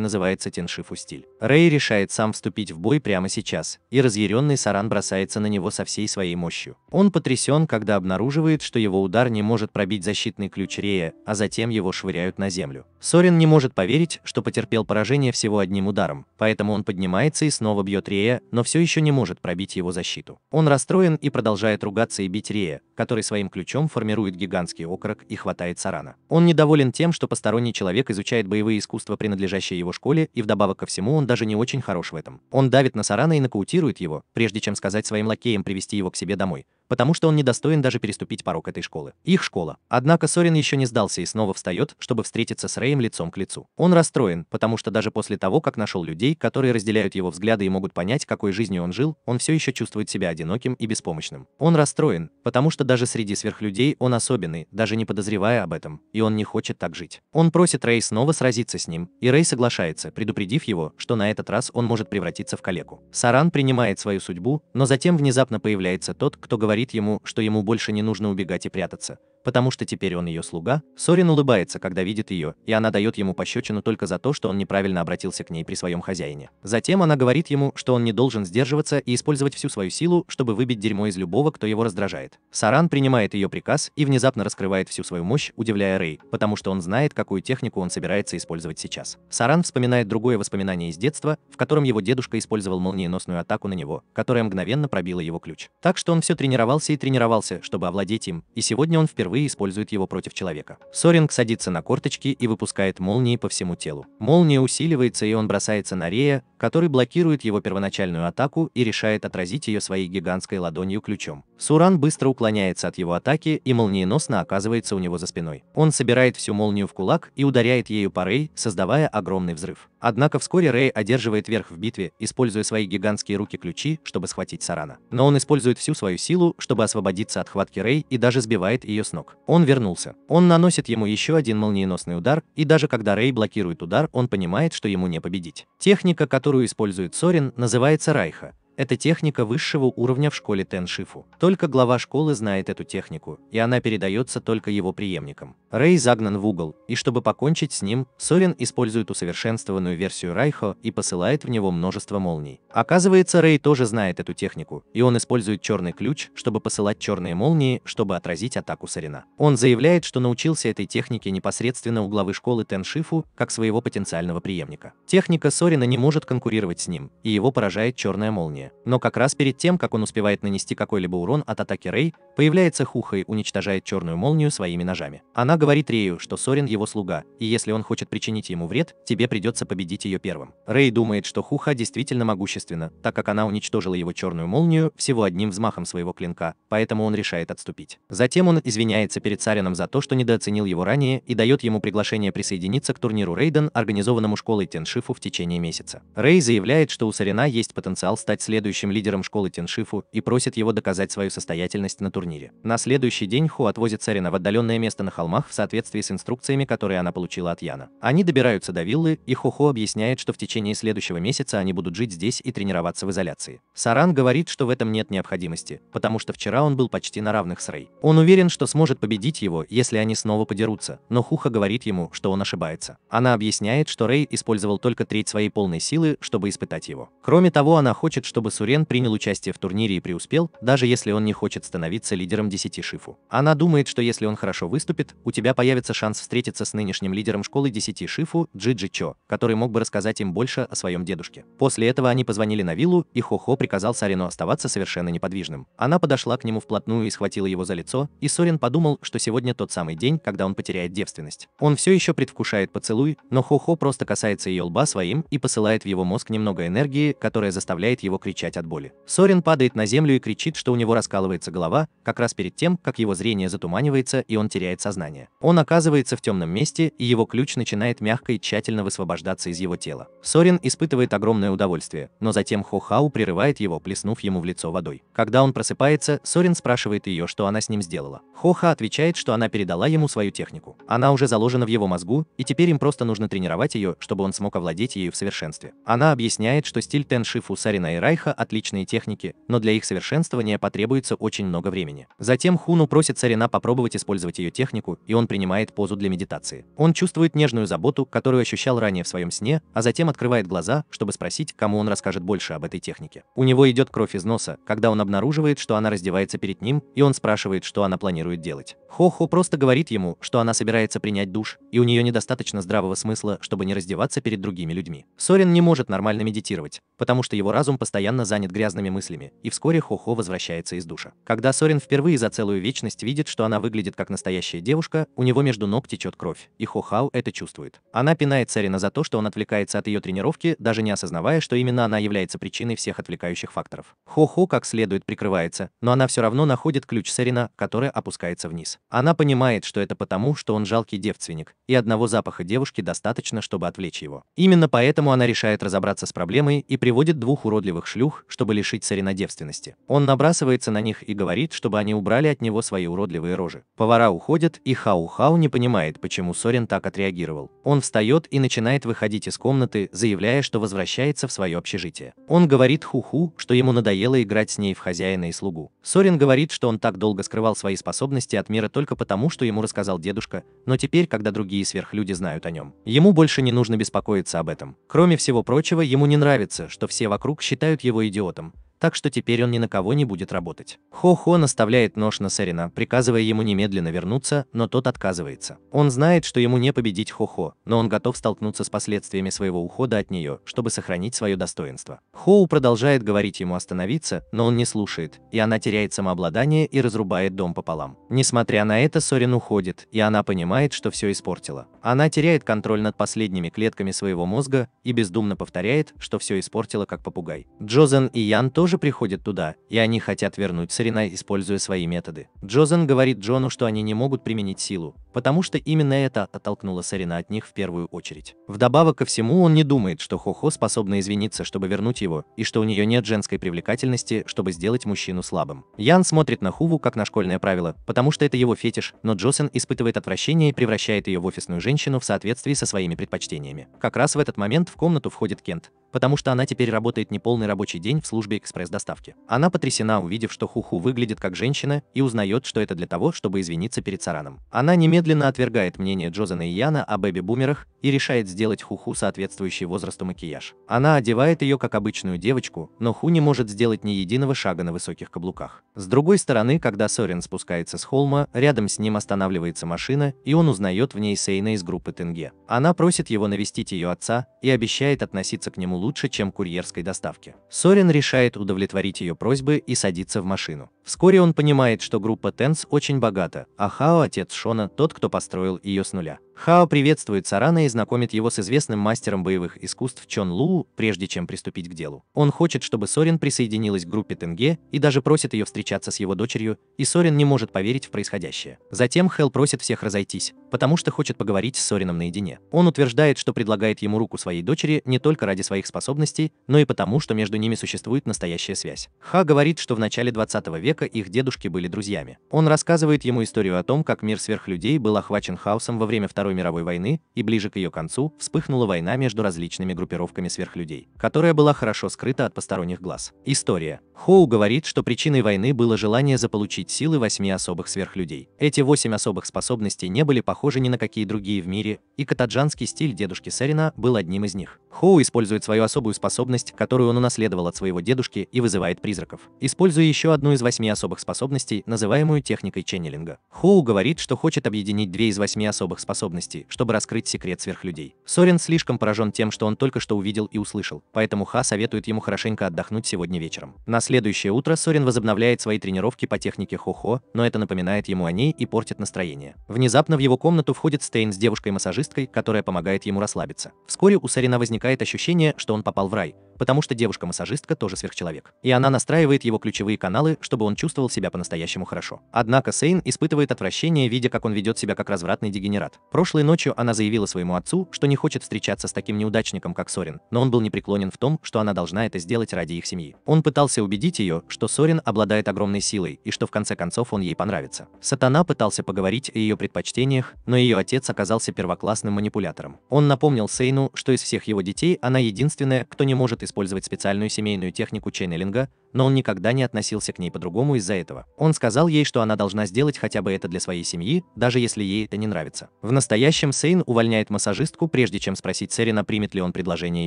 называется Теншифу стиль. Рэй решает сам вступить в бой прямо сейчас, и разъяренный Саран бросается на него со всей своей мощью. Он потрясен, когда обнаруживает, что его удар не может пробить защитный ключ Рея, а затем его швыряют на землю. Сорин не может поверить, что потерпел поражение всего одним ударом, поэтому он поднимается и снова бьет Рея, но все еще не может пробить его защиту. Он расстроен и продолжает ругаться и бить Рея, который своим ключом мечом формирует гигантский окорок и хватает сарана. Он недоволен тем, что посторонний человек изучает боевые искусства, принадлежащие его школе, и вдобавок ко всему он даже не очень хорош в этом. Он давит на сарана и нокаутирует его, прежде чем сказать своим лакеям привести его к себе домой потому что он не достоин даже переступить порог этой школы. Их школа. Однако Сорин еще не сдался и снова встает, чтобы встретиться с Рэем лицом к лицу. Он расстроен, потому что даже после того, как нашел людей, которые разделяют его взгляды и могут понять, какой жизнью он жил, он все еще чувствует себя одиноким и беспомощным. Он расстроен, потому что даже среди сверхлюдей он особенный, даже не подозревая об этом, и он не хочет так жить. Он просит Рэй снова сразиться с ним, и Рэй соглашается, предупредив его, что на этот раз он может превратиться в калеку. Саран принимает свою судьбу, но затем внезапно появляется тот, кто говорит говорит ему, что ему больше не нужно убегать и прятаться потому что теперь он ее слуга, Сорин улыбается, когда видит ее, и она дает ему пощечину только за то, что он неправильно обратился к ней при своем хозяине. Затем она говорит ему, что он не должен сдерживаться и использовать всю свою силу, чтобы выбить дерьмо из любого, кто его раздражает. Саран принимает ее приказ и внезапно раскрывает всю свою мощь, удивляя Рэй, потому что он знает, какую технику он собирается использовать сейчас. Саран вспоминает другое воспоминание из детства, в котором его дедушка использовал молниеносную атаку на него, которая мгновенно пробила его ключ. Так что он все тренировался и тренировался, чтобы овладеть им, и сегодня он впервые впервые использует его против человека. Соринг садится на корточки и выпускает молнии по всему телу. Молния усиливается, и он бросается на Рея, который блокирует его первоначальную атаку и решает отразить ее своей гигантской ладонью ключом. Суран быстро уклоняется от его атаки и молниеносно оказывается у него за спиной. Он собирает всю молнию в кулак и ударяет ею по Рей, создавая огромный взрыв. Однако вскоре Рэй одерживает верх в битве, используя свои гигантские руки-ключи, чтобы схватить Сарана. Но он использует всю свою силу, чтобы освободиться от хватки Рэй и даже сбивает ее с ног. Он вернулся. Он наносит ему еще один молниеносный удар, и даже когда Рэй блокирует удар, он понимает, что ему не победить. Техника, которую использует Сорин, называется Райха, это техника высшего уровня в школе Теншифу. Только глава школы знает эту технику, и она передается только его преемникам. Рэй загнан в угол, и чтобы покончить с ним, Сорин использует усовершенствованную версию Райхо и посылает в него множество молний. Оказывается, Рэй тоже знает эту технику, и он использует черный ключ, чтобы посылать черные молнии, чтобы отразить атаку Сорина. Он заявляет, что научился этой технике непосредственно у главы школы Теншифу, как своего потенциального преемника. Техника Сорина не может конкурировать с ним, и его поражает черная молния нападение. Но как раз перед тем, как он успевает нанести какой-либо урон от атаки Рэй, появляется Хуха и уничтожает черную молнию своими ножами. Она говорит Рею, что Сорин его слуга, и если он хочет причинить ему вред, тебе придется победить ее первым. Рэй думает, что Хуха действительно могущественна, так как она уничтожила его черную молнию всего одним взмахом своего клинка, поэтому он решает отступить. Затем он извиняется перед Сарином за то, что недооценил его ранее и дает ему приглашение присоединиться к турниру Рейден, организованному школой Теншифу в течение месяца. Рэй заявляет, что у Сарина есть потенциал стать следующим следующим лидером школы Теншифу и просит его доказать свою состоятельность на турнире. На следующий день Ху отвозит Сарина в отдаленное место на холмах в соответствии с инструкциями, которые она получила от Яна. Они добираются до виллы, и Хохо объясняет, что в течение следующего месяца они будут жить здесь и тренироваться в изоляции. Саран говорит, что в этом нет необходимости, потому что вчера он был почти на равных с Рэй. Он уверен, что сможет победить его, если они снова подерутся, но Хуха говорит ему, что он ошибается. Она объясняет, что Рэй использовал только треть своей полной силы, чтобы испытать его. Кроме того, она хочет, чтобы чтобы Сурен принял участие в турнире и преуспел, даже если он не хочет становиться лидером 10 шифу. Она думает, что если он хорошо выступит, у тебя появится шанс встретиться с нынешним лидером школы 10 шифу Джиджи Чо, который мог бы рассказать им больше о своем дедушке. После этого они позвонили на виллу, и Хохо приказал Сарину оставаться совершенно неподвижным. Она подошла к нему вплотную и схватила его за лицо, и Сорин подумал, что сегодня тот самый день, когда он потеряет девственность. Он все еще предвкушает поцелуй, но Хохо просто касается ее лба своим и посылает в его мозг немного энергии, которая заставляет его кричать кричать от боли. Сорин падает на землю и кричит, что у него раскалывается голова, как раз перед тем, как его зрение затуманивается и он теряет сознание. Он оказывается в темном месте, и его ключ начинает мягко и тщательно высвобождаться из его тела. Сорин испытывает огромное удовольствие, но затем Хохау прерывает его, плеснув ему в лицо водой. Когда он просыпается, Сорин спрашивает ее, что она с ним сделала. Хоха отвечает, что она передала ему свою технику. Она уже заложена в его мозгу, и теперь им просто нужно тренировать ее, чтобы он смог овладеть ею в совершенстве. Она объясняет, что стиль Тен Шифу Сарина и Райха Ситха отличные техники, но для их совершенствования потребуется очень много времени. Затем Хуну просит царина попробовать использовать ее технику, и он принимает позу для медитации. Он чувствует нежную заботу, которую ощущал ранее в своем сне, а затем открывает глаза, чтобы спросить, кому он расскажет больше об этой технике. У него идет кровь из носа, когда он обнаруживает, что она раздевается перед ним, и он спрашивает, что она планирует делать. Хохо просто говорит ему, что она собирается принять душ, и у нее недостаточно здравого смысла, чтобы не раздеваться перед другими людьми. Сорин не может нормально медитировать, потому что его разум постоянно постоянно занят грязными мыслями, и вскоре Хохо возвращается из душа. Когда Сорин впервые за целую вечность видит, что она выглядит как настоящая девушка, у него между ног течет кровь, и Хохау это чувствует. Она пинает Сорина за то, что он отвлекается от ее тренировки, даже не осознавая, что именно она является причиной всех отвлекающих факторов. Хохо как следует прикрывается, но она все равно находит ключ Сорина, который опускается вниз. Она понимает, что это потому, что он жалкий девственник, и одного запаха девушки достаточно, чтобы отвлечь его. Именно поэтому она решает разобраться с проблемой и приводит двух уродливых шлюх, чтобы лишить царина девственности. Он набрасывается на них и говорит, чтобы они убрали от него свои уродливые рожи. Повара уходят, и Хау-Хау не понимает, почему Сорин так отреагировал. Он встает и начинает выходить из комнаты, заявляя, что возвращается в свое общежитие. Он говорит Ху-Ху, что ему надоело играть с ней в хозяина и слугу. Сорин говорит, что он так долго скрывал свои способности от мира только потому, что ему рассказал дедушка, но теперь, когда другие сверхлюди знают о нем, ему больше не нужно беспокоиться об этом. Кроме всего прочего, ему не нравится, что все вокруг считают его идиотом, так что теперь он ни на кого не будет работать. Хо-Хо наставляет нож на Сарина, приказывая ему немедленно вернуться, но тот отказывается. Он знает, что ему не победить Хо-Хо, но он готов столкнуться с последствиями своего ухода от нее, чтобы сохранить свое достоинство. Хоу продолжает говорить ему остановиться, но он не слушает, и она теряет самообладание и разрубает дом пополам. Несмотря на это, Сорин уходит, и она понимает, что все испортила. Она теряет контроль над последними клетками своего мозга и бездумно повторяет, что все испортила как попугай. Джозен и Ян тоже тоже приходят туда, и они хотят вернуть Сарина, используя свои методы. Джозен говорит Джону, что они не могут применить силу, потому что именно это оттолкнуло Сарина от них в первую очередь. Вдобавок ко всему, он не думает, что Хохо способна извиниться, чтобы вернуть его, и что у нее нет женской привлекательности, чтобы сделать мужчину слабым. Ян смотрит на Хуву как на школьное правило, потому что это его фетиш, но Джозен испытывает отвращение и превращает ее в офисную женщину в соответствии со своими предпочтениями. Как раз в этот момент в комнату входит Кент, потому что она теперь работает не полный рабочий день в службе экспресс-доставки. Она потрясена, увидев, что Хуху выглядит как женщина, и узнает, что это для того, чтобы извиниться перед Сараном. Она немедленно отвергает мнение Джозена и Яна о бэби-бумерах и решает сделать Хуху соответствующий возрасту макияж. Она одевает ее как обычную девочку, но Ху не может сделать ни единого шага на высоких каблуках. С другой стороны, когда Сорен спускается с холма, рядом с ним останавливается машина, и он узнает в ней Сейна из группы Тенге. Она просит его навестить ее отца и обещает относиться к нему лучше лучше, чем курьерской доставки. Сорин решает удовлетворить ее просьбы и садится в машину. Вскоре он понимает, что группа Тенс очень богата, а Хао – отец Шона, тот, кто построил ее с нуля. Хао приветствует Сарана и знакомит его с известным мастером боевых искусств Чон Лу, прежде чем приступить к делу. Он хочет, чтобы Сорин присоединилась к группе Тенге и даже просит ее встречаться с его дочерью, и Сорин не может поверить в происходящее. Затем Хел просит всех разойтись, потому что хочет поговорить с Сорином наедине. Он утверждает, что предлагает ему руку своей дочери не только ради своих способностей, но и потому, что между ними существует настоящая связь. Ха говорит, что в начале 20 века их дедушки были друзьями. Он рассказывает ему историю о том, как мир сверхлюдей был охвачен хаосом во время Второй Второй мировой войны и ближе к ее концу вспыхнула война между различными группировками сверхлюдей, которая была хорошо скрыта от посторонних глаз. История. Хоу говорит, что причиной войны было желание заполучить силы восьми особых сверхлюдей. Эти восемь особых способностей не были похожи ни на какие другие в мире, и катаджанский стиль дедушки Сарина был одним из них. Хоу использует свою особую способность, которую он унаследовал от своего дедушки и вызывает призраков, используя еще одну из восьми особых способностей, называемую техникой ченнелинга. Хоу говорит, что хочет объединить две из восьми особых способностей, чтобы раскрыть секрет сверхлюдей. Сорин слишком поражен тем, что он только что увидел и услышал, поэтому Ха советует ему хорошенько отдохнуть сегодня вечером. На следующее утро Сорин возобновляет свои тренировки по технике хо-хо, но это напоминает ему о ней и портит настроение. Внезапно в его комнату входит Стейн с девушкой-массажисткой, которая помогает ему расслабиться. Вскоре у Сорина возникает ощущение, что он попал в рай потому что девушка-массажистка тоже сверхчеловек. И она настраивает его ключевые каналы, чтобы он чувствовал себя по-настоящему хорошо. Однако Сейн испытывает отвращение, видя, как он ведет себя как развратный дегенерат. Прошлой ночью она заявила своему отцу, что не хочет встречаться с таким неудачником, как Сорин, но он был непреклонен в том, что она должна это сделать ради их семьи. Он пытался убедить ее, что Сорин обладает огромной силой и что в конце концов он ей понравится. Сатана пытался поговорить о ее предпочтениях, но ее отец оказался первоклассным манипулятором. Он напомнил Сейну, что из всех его детей она единственная, кто не может использовать специальную семейную технику ченнелинга, но он никогда не относился к ней по-другому из-за этого. Он сказал ей, что она должна сделать хотя бы это для своей семьи, даже если ей это не нравится. В настоящем Сейн увольняет массажистку, прежде чем спросить Серина, примет ли он предложение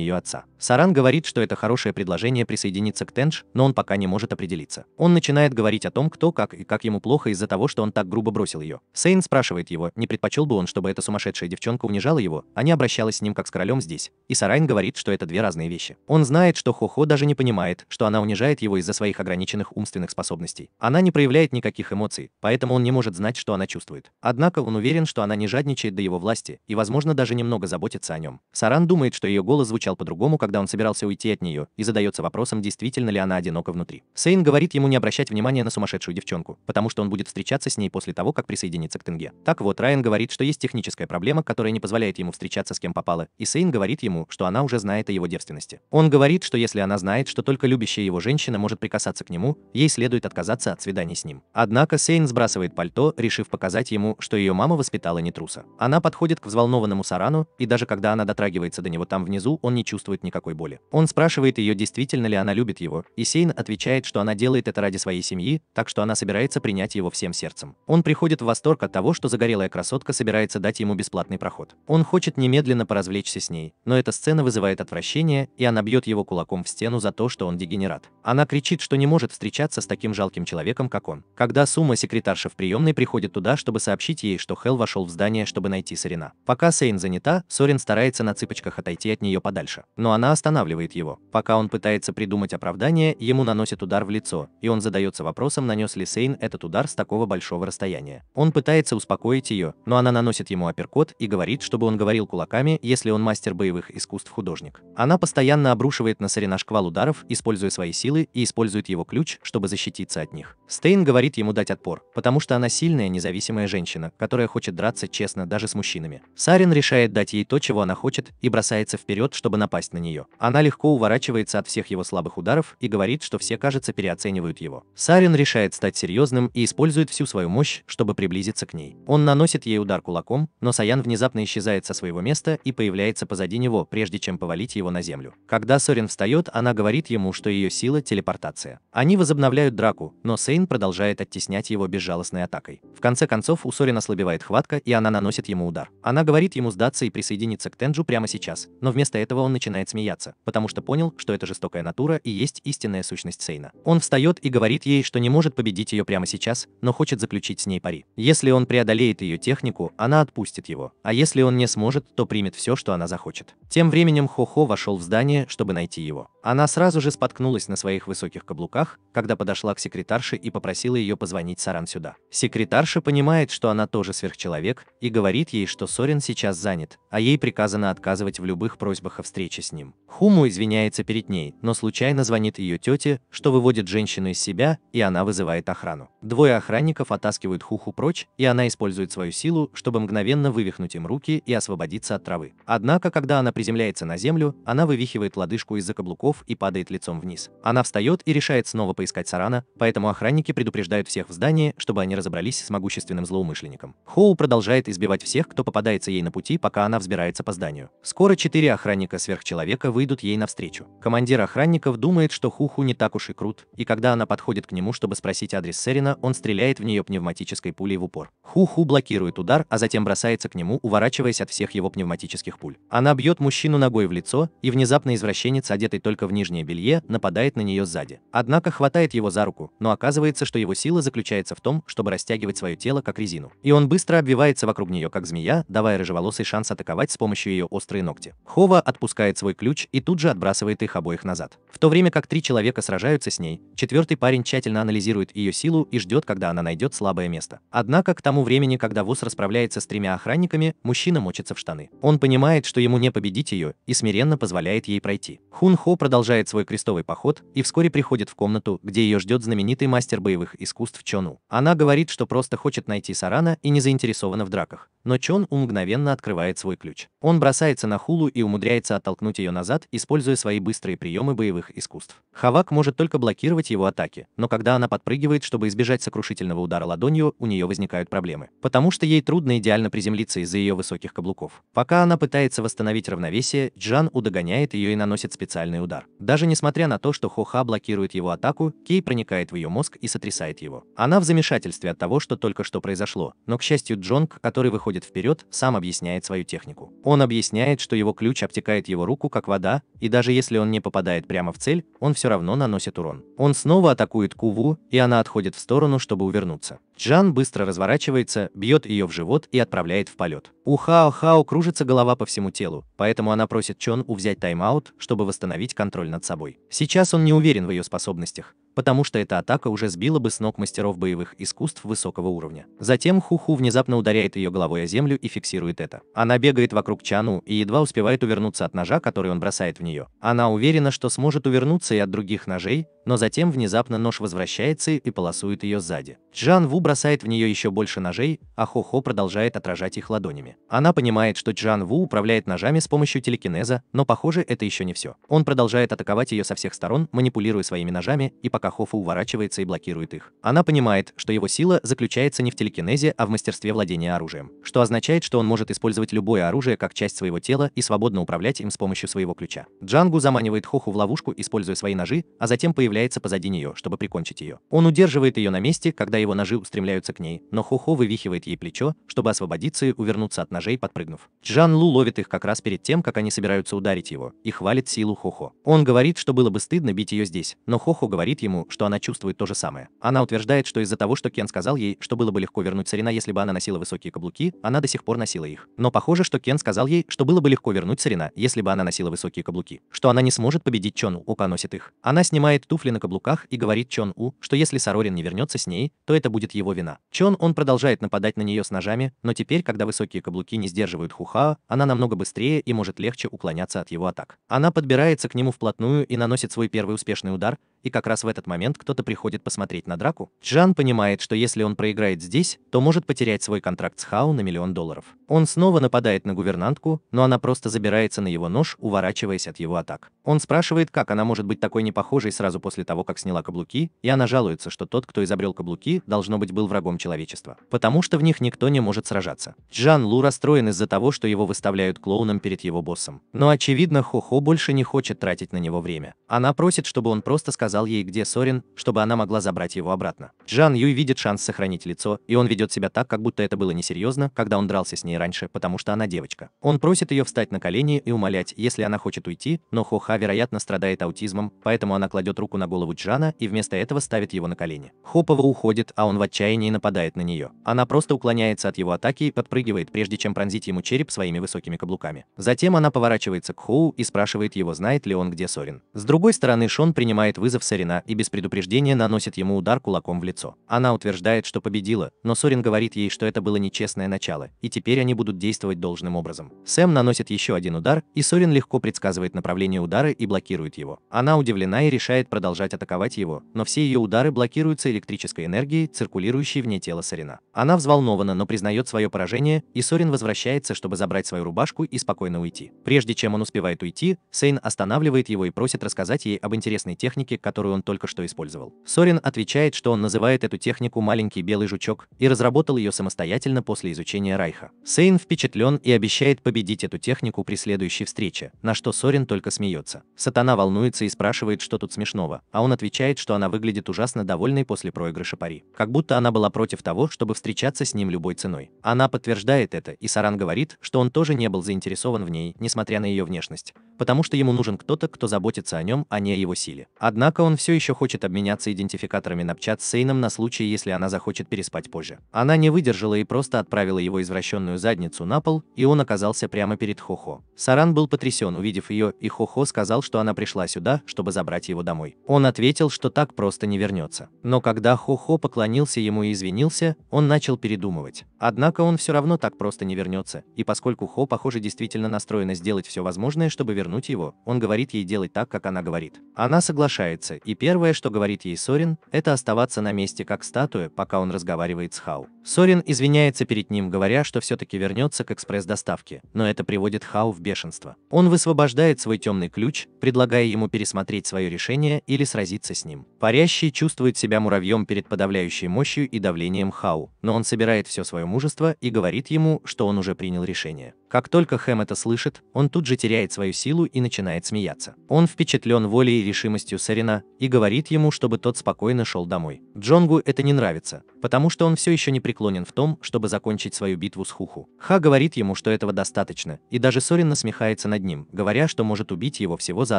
ее отца. Саран говорит, что это хорошее предложение присоединиться к Тенш, но он пока не может определиться. Он начинает говорить о том, кто, как и как ему плохо из-за того, что он так грубо бросил ее. Сейн спрашивает его, не предпочел бы он, чтобы эта сумасшедшая девчонка унижала его, а не обращалась с ним как с королем здесь. И Сарайн говорит, что это две разные вещи. Он знает, что Хохо даже не понимает, что она унижает его из-за своих ограниченных умственных способностей. Она не проявляет никаких эмоций, поэтому он не может знать, что она чувствует. Однако он уверен, что она не жадничает до его власти и, возможно, даже немного заботится о нем. Саран думает, что ее голос звучал по-другому, когда он собирался уйти от нее, и задается вопросом, действительно ли она одинока внутри. Сейн говорит ему не обращать внимания на сумасшедшую девчонку, потому что он будет встречаться с ней после того, как присоединится к Тенге. Так вот, Райан говорит, что есть техническая проблема, которая не позволяет ему встречаться с кем попало, и Сейн говорит ему, что она уже знает о его девственности. Он говорит, что если она знает, что только любящая его женщина может может прикасаться к нему, ей следует отказаться от свиданий с ним. Однако Сейн сбрасывает пальто, решив показать ему, что ее мама воспитала не труса. Она подходит к взволнованному Сарану, и даже когда она дотрагивается до него там внизу, он не чувствует никакой боли. Он спрашивает ее, действительно ли она любит его, и Сейн отвечает, что она делает это ради своей семьи, так что она собирается принять его всем сердцем. Он приходит в восторг от того, что загорелая красотка собирается дать ему бесплатный проход. Он хочет немедленно поразвлечься с ней, но эта сцена вызывает отвращение, и она бьет его кулаком в стену за то, что он дегенерат. Она кричит, что не может встречаться с таким жалким человеком, как он. Когда Сума секретарша в приемной приходит туда, чтобы сообщить ей, что Хел вошел в здание, чтобы найти Сарина. Пока Сейн занята, Сорин старается на цыпочках отойти от нее подальше. Но она останавливает его. Пока он пытается придумать оправдание, ему наносит удар в лицо, и он задается вопросом, нанес ли Сейн этот удар с такого большого расстояния. Он пытается успокоить ее, но она наносит ему апперкот и говорит, чтобы он говорил кулаками, если он мастер боевых искусств художник. Она постоянно обрушивает на Сарина шквал ударов, используя свои силы и и использует его ключ, чтобы защититься от них. Стейн говорит ему дать отпор, потому что она сильная независимая женщина, которая хочет драться честно даже с мужчинами. Сарин решает дать ей то, чего она хочет, и бросается вперед, чтобы напасть на нее. Она легко уворачивается от всех его слабых ударов и говорит, что все, кажется, переоценивают его. Сарин решает стать серьезным и использует всю свою мощь, чтобы приблизиться к ней. Он наносит ей удар кулаком, но Саян внезапно исчезает со своего места и появляется позади него, прежде чем повалить его на землю. Когда Сорин встает, она говорит ему, что ее сила телепортирует телепортация. Они возобновляют драку, но Сейн продолжает оттеснять его безжалостной атакой. В конце концов, у Сорина ослабевает хватка, и она наносит ему удар. Она говорит ему сдаться и присоединиться к Тенджу прямо сейчас, но вместо этого он начинает смеяться, потому что понял, что это жестокая натура и есть истинная сущность Сейна. Он встает и говорит ей, что не может победить ее прямо сейчас, но хочет заключить с ней пари. Если он преодолеет ее технику, она отпустит его, а если он не сможет, то примет все, что она захочет. Тем временем Хо-Хо вошел в здание, чтобы найти его. Она сразу же споткнулась на своих высоких высоких каблуках, когда подошла к секретарше и попросила ее позвонить Саран сюда. Секретарша понимает, что она тоже сверхчеловек, и говорит ей, что Сорин сейчас занят, а ей приказано отказывать в любых просьбах о встрече с ним. Хуму извиняется перед ней, но случайно звонит ее тете, что выводит женщину из себя, и она вызывает охрану. Двое охранников оттаскивают Хуху прочь, и она использует свою силу, чтобы мгновенно вывихнуть им руки и освободиться от травы. Однако, когда она приземляется на землю, она вывихивает лодыжку из-за каблуков и падает лицом вниз. Она встает встает и решает снова поискать Сарана, поэтому охранники предупреждают всех в здании, чтобы они разобрались с могущественным злоумышленником. Хоу продолжает избивать всех, кто попадается ей на пути, пока она взбирается по зданию. Скоро четыре охранника сверхчеловека выйдут ей навстречу. Командир охранников думает, что Хуху не так уж и крут, и когда она подходит к нему, чтобы спросить адрес Серина, он стреляет в нее пневматической пулей в упор. Хуху блокирует удар, а затем бросается к нему, уворачиваясь от всех его пневматических пуль. Она бьет мужчину ногой в лицо, и внезапно извращенец, одетый только в нижнее белье, нападает на нее сзади сзади. Однако хватает его за руку, но оказывается, что его сила заключается в том, чтобы растягивать свое тело как резину. И он быстро обвивается вокруг нее как змея, давая рыжеволосый шанс атаковать с помощью ее острые ногти. Хова отпускает свой ключ и тут же отбрасывает их обоих назад. В то время как три человека сражаются с ней, четвертый парень тщательно анализирует ее силу и ждет, когда она найдет слабое место. Однако к тому времени, когда Вус расправляется с тремя охранниками, мужчина мочится в штаны. Он понимает, что ему не победить ее, и смиренно позволяет ей пройти. Хун Хо продолжает свой крестовый поход и вскоре приходит в комнату, где ее ждет знаменитый мастер боевых искусств Чону. Она говорит, что просто хочет найти Сарана и не заинтересована в драках. Но Чон мгновенно открывает свой ключ. Он бросается на Хулу и умудряется оттолкнуть ее назад, используя свои быстрые приемы боевых искусств. Хавак может только блокировать его атаки, но когда она подпрыгивает, чтобы избежать сокрушительного удара ладонью, у нее возникают проблемы. Потому что ей трудно идеально приземлиться из-за ее высоких каблуков. Пока она пытается восстановить равновесие, Джан удогоняет ее и наносит специальный удар. Даже несмотря на то, что Хоха блокирует блокирует его атаку, Кей проникает в ее мозг и сотрясает его. Она в замешательстве от того, что только что произошло, но, к счастью, Джонг, который выходит вперед, сам объясняет свою технику. Он объясняет, что его ключ обтекает его руку, как вода, и даже если он не попадает прямо в цель, он все равно наносит урон. Он снова атакует Куву, и она отходит в сторону, чтобы увернуться. Джан быстро разворачивается, бьет ее в живот и отправляет в полет. У Хао-Хао кружится голова по всему телу, поэтому она просит Чон У взять тайм-аут, чтобы восстановить контроль над собой. Сейчас он не уверен в ее способностях, потому что эта атака уже сбила бы с ног мастеров боевых искусств высокого уровня. Затем Хуху внезапно ударяет ее головой о землю и фиксирует это. Она бегает вокруг Чану и едва успевает увернуться от ножа, который он бросает в нее. Она уверена, что сможет увернуться и от других ножей, но затем внезапно нож возвращается и полосует ее сзади. Чжан Ву бросает в нее еще больше ножей, а Хохо -Хо продолжает отражать их ладонями. Она понимает, что Чжан Ву управляет ножами с помощью телекинеза, но похоже это еще не все. Он продолжает атаковать ее со всех сторон, манипулируя своими ножами, и пока Хахофа уворачивается и блокирует их. Она понимает, что его сила заключается не в телекинезе, а в мастерстве владения оружием, что означает, что он может использовать любое оружие как часть своего тела и свободно управлять им с помощью своего ключа. Джангу заманивает Хоху в ловушку, используя свои ножи, а затем появляется позади нее, чтобы прикончить ее. Он удерживает ее на месте, когда его ножи устремляются к ней, но Хохо вывихивает ей плечо, чтобы освободиться и увернуться от ножей, подпрыгнув. Джан Лу ловит их как раз перед тем, как они собираются ударить его, и хвалит силу Хохо. Он говорит, что было бы стыдно бить ее здесь, но Хохо говорит ему, ему, что она чувствует то же самое. Она утверждает, что из-за того, что Кен сказал ей, что было бы легко вернуть Сарина, если бы она носила высокие каблуки, она до сих пор носила их. Но похоже, что Кен сказал ей, что было бы легко вернуть Сарина, если бы она носила высокие каблуки. Что она не сможет победить Чон У, носит их. Она снимает туфли на каблуках и говорит Чон У, что если Сарорин не вернется с ней, то это будет его вина. Чон Он продолжает нападать на нее с ножами, но теперь, когда высокие каблуки не сдерживают Хуха, она намного быстрее и может легче уклоняться от его атак. Она подбирается к нему вплотную и наносит свой первый успешный удар, и как раз в этот этот момент кто-то приходит посмотреть на драку, Джан понимает, что если он проиграет здесь, то может потерять свой контракт с Хау на миллион долларов. Он снова нападает на гувернантку, но она просто забирается на его нож, уворачиваясь от его атак. Он спрашивает, как она может быть такой непохожей сразу после того, как сняла каблуки, и она жалуется, что тот, кто изобрел каблуки, должно быть был врагом человечества, потому что в них никто не может сражаться. Джан Лу расстроен из-за того, что его выставляют клоуном перед его боссом. Но очевидно, Хо-Хо больше не хочет тратить на него время. Она просит, чтобы он просто сказал ей, где Сорин, чтобы она могла забрать его обратно. Джан Юй видит шанс сохранить лицо, и он ведет себя так, как будто это было несерьезно, когда он дрался с ней раньше, потому что она девочка. Он просит ее встать на колени и умолять, если она хочет уйти, но Хо-Ха, вероятно, страдает аутизмом, поэтому она кладет руку на голову Джана и вместо этого ставит его на колени. Хопова уходит, а он в отчаянии нападает на нее. Она просто уклоняется от его атаки и подпрыгивает, прежде чем пронзить ему череп своими высокими каблуками. Затем она поворачивается к Хоу и спрашивает его, знает ли он, где Сорин. С другой стороны, Шон принимает вызов Сорина и без предупреждения наносит ему удар кулаком в лицо. Она утверждает, что победила, но Сорин говорит ей, что это было нечестное начало, и теперь они будут действовать должным образом. Сэм наносит еще один удар, и Сорин легко предсказывает направление удара и блокирует его. Она удивлена и решает продолжать атаковать его, но все ее удары блокируются электрической энергией, циркулирующей вне тела Сорина. Она взволнована, но признает свое поражение, и Сорин возвращается, чтобы забрать свою рубашку и спокойно уйти. Прежде чем он успевает уйти, Сейн останавливает его и просит рассказать ей об интересной технике, которую он только что использовал. Сорин отвечает, что он называет эту технику «маленький белый жучок» и разработал ее самостоятельно после изучения Райха. Сейн впечатлен и обещает победить эту технику при следующей встрече, на что Сорин только смеется. Сатана волнуется и спрашивает, что тут смешного, а он отвечает, что она выглядит ужасно довольной после проигрыша пари, как будто она была против того, чтобы встречаться с ним любой ценой. Она подтверждает это, и Саран говорит, что он тоже не был заинтересован в ней, несмотря на ее внешность, потому что ему нужен кто-то, кто заботится о нем, а не о его силе. Однако он все еще хочет обменяться идентификаторами Напчат с Сейном на случай, если она захочет переспать позже. Она не выдержала и просто отправила его извращенную задницу на пол, и он оказался прямо перед Хохо. Саран был потрясен, увидев ее, и Хохо сказал, что она пришла сюда, чтобы забрать его домой. Он ответил, что так просто не вернется. Но когда Хохо поклонился ему и извинился, он начал передумывать. Однако он все равно так просто не вернется, и поскольку Хо, похоже, действительно настроена сделать все возможное, чтобы вернуть его, он говорит ей делать так, как она говорит. Она соглашается, и первое, Первое, что говорит ей Сорин, это оставаться на месте как статуя, пока он разговаривает с Хау. Сорин извиняется перед ним, говоря, что все-таки вернется к экспресс-доставке, но это приводит Хау в бешенство. Он высвобождает свой темный ключ, предлагая ему пересмотреть свое решение или сразиться с ним. Парящий чувствует себя муравьем перед подавляющей мощью и давлением Хау, но он собирает все свое мужество и говорит ему, что он уже принял решение. Как только Хэм это слышит, он тут же теряет свою силу и начинает смеяться. Он впечатлен волей и решимостью Сорина и говорит, велит ему, чтобы тот спокойно шел домой. Джонгу это не нравится, потому что он все еще не преклонен в том, чтобы закончить свою битву с Хуху. Ха говорит ему, что этого достаточно, и даже Сорин насмехается над ним, говоря, что может убить его всего за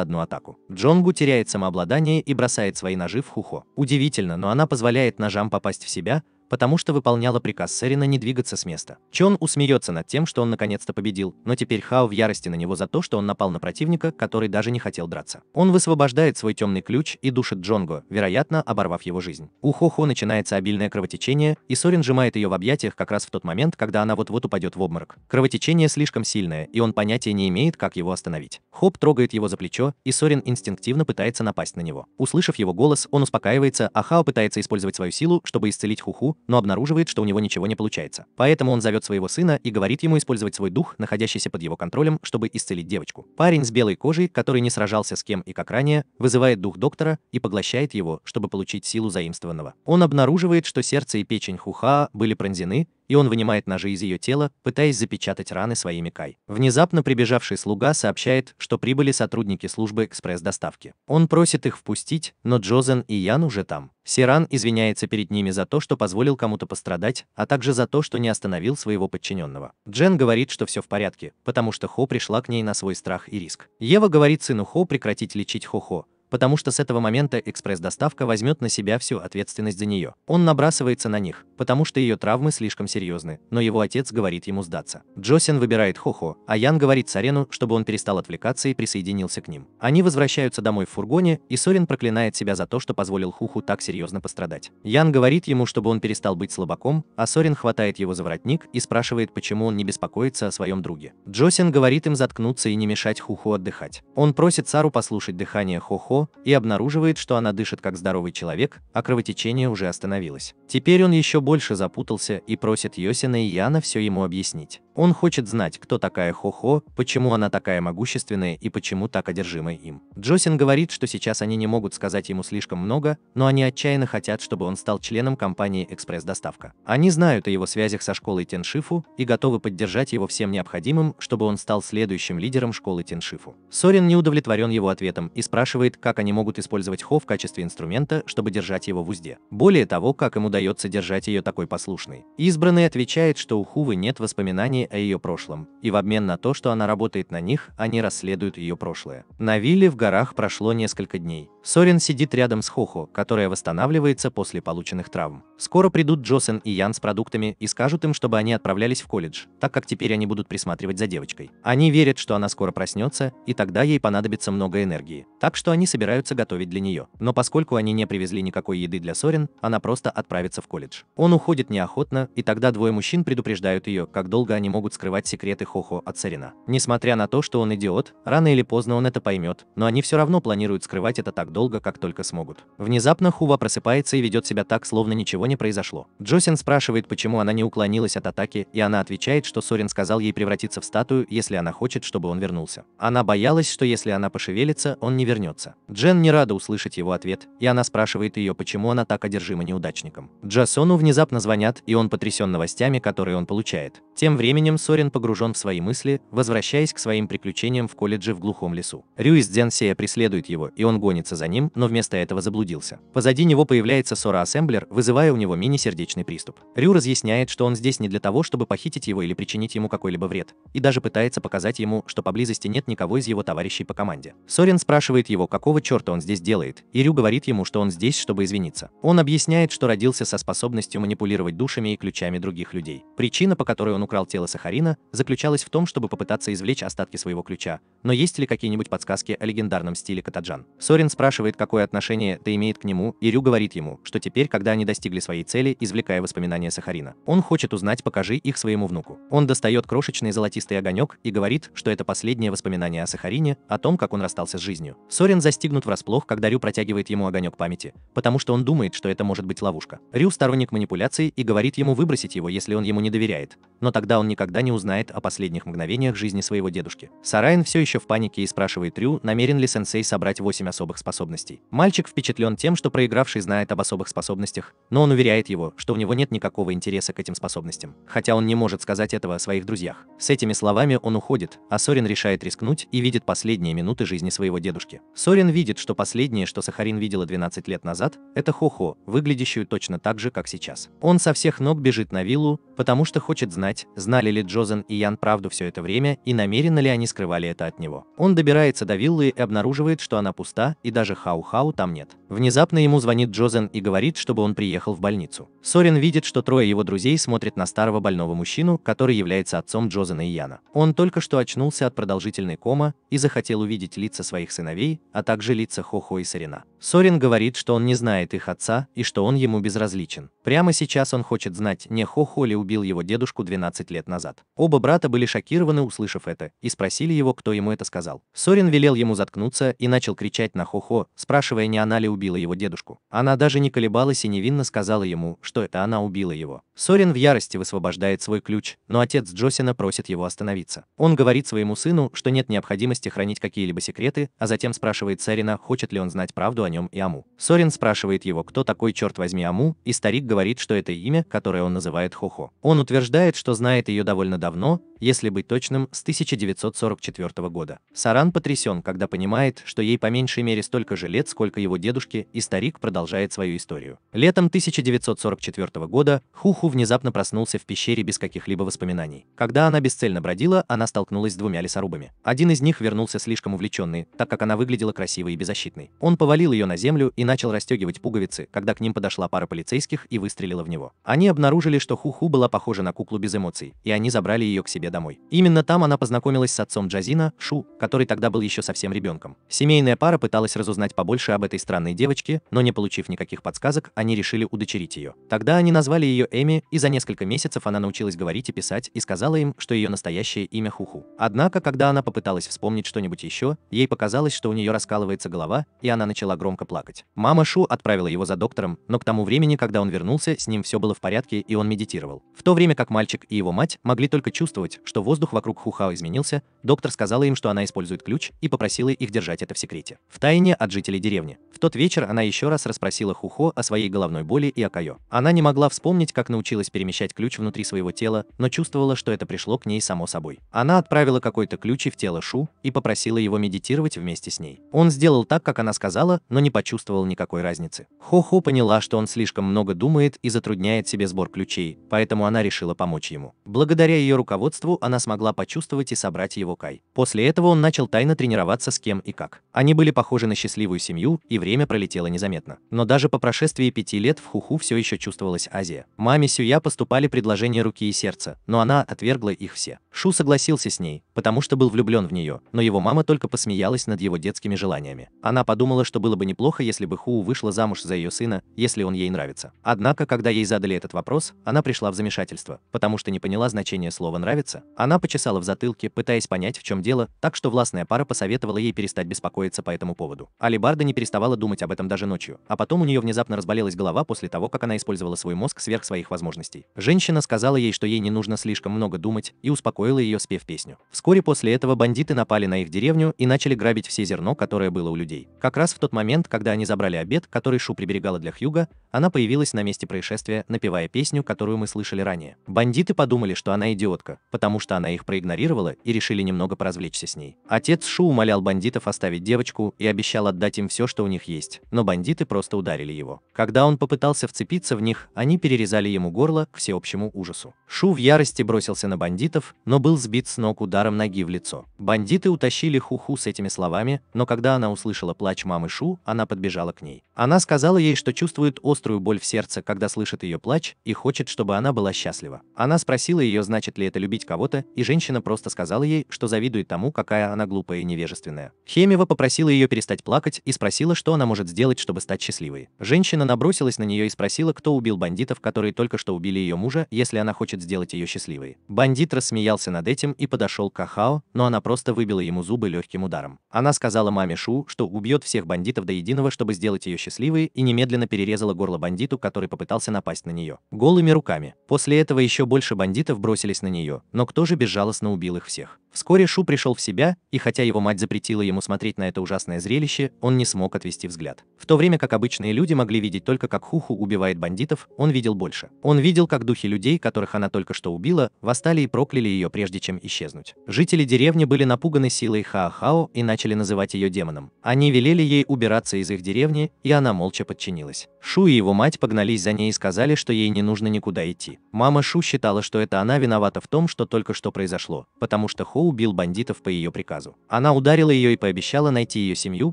одну атаку. Джонгу теряет самообладание и бросает свои ножи в Хухо. Удивительно, но она позволяет ножам попасть в себя, потому что выполняла приказ Сэрина не двигаться с места. Чон усмеется над тем, что он наконец-то победил, но теперь Хао в ярости на него за то, что он напал на противника, который даже не хотел драться. Он высвобождает свой темный ключ и душит Джонго, вероятно, оборвав его жизнь. У Хо-Хо начинается обильное кровотечение, и Сорин сжимает ее в объятиях как раз в тот момент, когда она вот-вот упадет в обморок. Кровотечение слишком сильное, и он понятия не имеет, как его остановить. Хоп трогает его за плечо, и Сорин инстинктивно пытается напасть на него. Услышав его голос, он успокаивается, а Хао пытается использовать свою силу, чтобы исцелить Хуху, но обнаруживает, что у него ничего не получается. Поэтому он зовет своего сына и говорит ему использовать свой дух, находящийся под его контролем, чтобы исцелить девочку. Парень с белой кожей, который не сражался с кем и как ранее, вызывает дух доктора и поглощает его, чтобы получить силу заимствованного. Он обнаруживает, что сердце и печень Хуха были пронзены, и он вынимает ножи из ее тела, пытаясь запечатать раны своими кай. Внезапно прибежавший слуга сообщает, что прибыли сотрудники службы экспресс-доставки. Он просит их впустить, но Джозен и Ян уже там. Сиран извиняется перед ними за то, что позволил кому-то пострадать, а также за то, что не остановил своего подчиненного. Джен говорит, что все в порядке, потому что Хо пришла к ней на свой страх и риск. Ева говорит сыну Хо прекратить лечить Хо-Хо, потому что с этого момента экспресс-доставка возьмет на себя всю ответственность за нее. Он набрасывается на них, потому что ее травмы слишком серьезны, но его отец говорит ему сдаться. Джосин выбирает Хохо, а Ян говорит Сарену, чтобы он перестал отвлекаться и присоединился к ним. Они возвращаются домой в фургоне, и Сорин проклинает себя за то, что позволил Хуху так серьезно пострадать. Ян говорит ему, чтобы он перестал быть слабаком, а Сорин хватает его за воротник и спрашивает, почему он не беспокоится о своем друге. Джосин говорит им заткнуться и не мешать Хуху отдыхать. Он просит Сару послушать дыхание Хохо, и обнаруживает, что она дышит как здоровый человек, а кровотечение уже остановилось. Теперь он еще больше запутался и просит Йосина и Яна все ему объяснить. Он хочет знать, кто такая Хо-Хо, почему она такая могущественная и почему так одержима им. Джосин говорит, что сейчас они не могут сказать ему слишком много, но они отчаянно хотят, чтобы он стал членом компании «Экспресс-доставка». Они знают о его связях со школой Теншифу и готовы поддержать его всем необходимым, чтобы он стал следующим лидером школы Теншифу. Сорин не удовлетворен его ответом и спрашивает, как как они могут использовать хо в качестве инструмента, чтобы держать его в узде. Более того, как им удается держать ее такой послушной. Избранный отвечает, что у Хувы нет воспоминаний о ее прошлом, и в обмен на то, что она работает на них, они расследуют ее прошлое. На вилле в горах прошло несколько дней. Сорин сидит рядом с Хохо, которая восстанавливается после полученных травм. Скоро придут Джосен и Ян с продуктами и скажут им, чтобы они отправлялись в колледж, так как теперь они будут присматривать за девочкой. Они верят, что она скоро проснется, и тогда ей понадобится много энергии, так что они собираются готовить для нее. Но поскольку они не привезли никакой еды для Сорин, она просто отправится в колледж. Он уходит неохотно, и тогда двое мужчин предупреждают ее, как долго они могут скрывать секреты Хохо от Сорина. Несмотря на то, что он идиот, рано или поздно он это поймет, но они все равно планируют скрывать это так долго, как только смогут. Внезапно Хува просыпается и ведет себя так, словно ничего не произошло. Джосин спрашивает, почему она не уклонилась от атаки, и она отвечает, что Сорин сказал ей превратиться в статую, если она хочет, чтобы он вернулся. Она боялась, что если она пошевелится, он не вернется. Джен не рада услышать его ответ, и она спрашивает ее, почему она так одержима неудачником. Джасону внезапно звонят, и он потрясен новостями, которые он получает. Тем временем Сорин погружен в свои мысли, возвращаясь к своим приключениям в колледже в глухом лесу. Рюис Дзенсея преследует его, и он гонится за за ним, но вместо этого заблудился. Позади него появляется Сора Ассемблер, вызывая у него мини-сердечный приступ. Рю разъясняет, что он здесь не для того, чтобы похитить его или причинить ему какой-либо вред, и даже пытается показать ему, что поблизости нет никого из его товарищей по команде. Сорин спрашивает его, какого черта он здесь делает, и Рю говорит ему, что он здесь, чтобы извиниться. Он объясняет, что родился со способностью манипулировать душами и ключами других людей. Причина, по которой он украл тело Сахарина, заключалась в том, чтобы попытаться извлечь остатки своего ключа. Но есть ли какие-нибудь подсказки о легендарном стиле Катаджан? Сорин спрашивает, спрашивает, какое отношение это имеет к нему, и Рю говорит ему, что теперь, когда они достигли своей цели, извлекая воспоминания Сахарина, он хочет узнать, покажи их своему внуку. Он достает крошечный золотистый огонек и говорит, что это последнее воспоминание о Сахарине, о том, как он расстался с жизнью. Сорин застигнут врасплох, когда Рю протягивает ему огонек памяти, потому что он думает, что это может быть ловушка. Рю сторонник манипуляций и говорит ему выбросить его, если он ему не доверяет, но тогда он никогда не узнает о последних мгновениях жизни своего дедушки. Сарайн все еще в панике и спрашивает Рю, намерен ли сенсей собрать 8 особых способностей способностей. Мальчик впечатлен тем, что проигравший знает об особых способностях, но он уверяет его, что у него нет никакого интереса к этим способностям, хотя он не может сказать этого о своих друзьях. С этими словами он уходит, а Сорин решает рискнуть и видит последние минуты жизни своего дедушки. Сорин видит, что последнее, что Сахарин видела 12 лет назад, это Хо-Хо, выглядящую точно так же, как сейчас. Он со всех ног бежит на виллу, потому что хочет знать, знали ли Джозен и Ян правду все это время и намеренно ли они скрывали это от него. Он добирается до виллы и обнаруживает, что она пуста и даже даже Хау-Хау там нет. Внезапно ему звонит Джозен и говорит, чтобы он приехал в больницу. Сорин видит, что трое его друзей смотрят на старого больного мужчину, который является отцом Джозена и Яна. Он только что очнулся от продолжительной кома и захотел увидеть лица своих сыновей, а также лица Хохо и Сорина. Сорин говорит, что он не знает их отца и что он ему безразличен. Прямо сейчас он хочет знать, не Хохо ли убил его дедушку 12 лет назад. Оба брата были шокированы, услышав это, и спросили его, кто ему это сказал. Сорин велел ему заткнуться и начал кричать на Хохо спрашивая, не она ли убила его дедушку. Она даже не колебалась и невинно сказала ему, что это она убила его. Сорин в ярости высвобождает свой ключ, но отец Джосина просит его остановиться. Он говорит своему сыну, что нет необходимости хранить какие-либо секреты, а затем спрашивает Сорина, хочет ли он знать правду о нем и Аму. Сорин спрашивает его, кто такой, черт возьми, Аму, и старик говорит, что это имя, которое он называет Хохо. Он утверждает, что знает ее довольно давно, если быть точным, с 1944 года. Саран потрясен, когда понимает, что ей по меньшей мере столько столько же лет, сколько его дедушке, и старик продолжает свою историю. Летом 1944 года Хуху внезапно проснулся в пещере без каких-либо воспоминаний. Когда она бесцельно бродила, она столкнулась с двумя лесорубами. Один из них вернулся слишком увлеченный, так как она выглядела красивой и беззащитной. Он повалил ее на землю и начал расстегивать пуговицы, когда к ним подошла пара полицейских и выстрелила в него. Они обнаружили, что Хуху была похожа на куклу без эмоций, и они забрали ее к себе домой. Именно там она познакомилась с отцом Джазина, Шу, который тогда был еще совсем ребенком. Семейная пара пыталась разузнать узнать побольше об этой странной девочке, но не получив никаких подсказок, они решили удочерить ее. Тогда они назвали ее Эми, и за несколько месяцев она научилась говорить и писать, и сказала им, что ее настоящее имя Хуху. Однако, когда она попыталась вспомнить что-нибудь еще, ей показалось, что у нее раскалывается голова, и она начала громко плакать. Мама Шу отправила его за доктором, но к тому времени, когда он вернулся, с ним все было в порядке, и он медитировал. В то время как мальчик и его мать могли только чувствовать, что воздух вокруг Хухао изменился, доктор сказала им, что она использует ключ, и попросила их держать это в секрете. В тайне от жителей деревни. В тот вечер она еще раз расспросила Хухо о своей головной боли и о Кайо. Она не могла вспомнить, как научилась перемещать ключ внутри своего тела, но чувствовала, что это пришло к ней само собой. Она отправила какой-то ключ в тело Шу и попросила его медитировать вместе с ней. Он сделал так, как она сказала, но не почувствовал никакой разницы. Хухо поняла, что он слишком много думает и затрудняет себе сбор ключей, поэтому она решила помочь ему. Благодаря ее руководству она смогла почувствовать и собрать его Кай. После этого он начал тайно тренироваться с кем и как. Они были похожи на счастливых счастливую семью, и время пролетело незаметно. Но даже по прошествии пяти лет в Хуху все еще чувствовалась Азия. Маме Сюя поступали предложения руки и сердца, но она отвергла их все. Шу согласился с ней, потому что был влюблен в нее, но его мама только посмеялась над его детскими желаниями. Она подумала, что было бы неплохо, если бы Ху вышла замуж за ее сына, если он ей нравится. Однако, когда ей задали этот вопрос, она пришла в замешательство, потому что не поняла значение слова «нравится». Она почесала в затылке, пытаясь понять, в чем дело, так что властная пара посоветовала ей перестать беспокоиться по этому поводу. Алибарда не переставала думать об этом даже ночью, а потом у нее внезапно разболелась голова после того, как она использовала свой мозг сверх своих возможностей. Женщина сказала ей, что ей не нужно слишком много думать, и успокоила ее, спев песню. Вскоре после этого бандиты напали на их деревню и начали грабить все зерно, которое было у людей. Как раз в тот момент, когда они забрали обед, который Шу приберегала для Хьюга, она появилась на месте происшествия, напевая песню, которую мы слышали ранее. Бандиты подумали, что она идиотка, потому что она их проигнорировала и решили немного поразвлечься с ней. Отец Шу умолял бандитов оставить девочку и обещал отдать им все, что у них есть, но бандиты просто ударили его. Когда он попытался вцепиться в них, они перерезали ему горло к всеобщему ужасу. Шу в ярости бросился на бандитов, но был сбит с ног ударом ноги в лицо. Бандиты утащили Хуху -ху с этими словами, но когда она услышала плач мамы Шу, она подбежала к ней. Она сказала ей, что чувствует острую боль в сердце, когда слышит ее плач, и хочет, чтобы она была счастлива. Она спросила ее, значит ли это любить кого-то, и женщина просто сказала ей, что завидует тому, какая она глупая и невежественная. Хемева попросила ее перестать плакать, плакать и спросила, что она может сделать, чтобы стать счастливой. Женщина набросилась на нее и спросила, кто убил бандитов, которые только что убили ее мужа, если она хочет сделать ее счастливой. Бандит рассмеялся над этим и подошел к Ахао, но она просто выбила ему зубы легким ударом. Она сказала маме Шу, что убьет всех бандитов до единого, чтобы сделать ее счастливой, и немедленно перерезала горло бандиту, который попытался напасть на нее. Голыми руками. После этого еще больше бандитов бросились на нее, но кто же безжалостно убил их всех? Вскоре Шу пришел в себя, и хотя его мать запретила ему смотреть на это ужасное зрелище, он не смог отвести взгляд. В то время как обычные люди могли видеть только, как Хуху убивает бандитов, он видел больше. Он видел, как духи людей, которых она только что убила, восстали и прокляли ее, прежде чем исчезнуть. Жители деревни были напуганы силой Хао Хао и начали называть ее демоном. Они велели ей убираться из их деревни, и она молча подчинилась. Шу и его мать погнались за ней и сказали, что ей не нужно никуда идти. Мама Шу считала, что это она виновата в том, что только что произошло, потому что Ху Го убил бандитов по ее приказу. Она ударила ее и пообещала найти ее семью,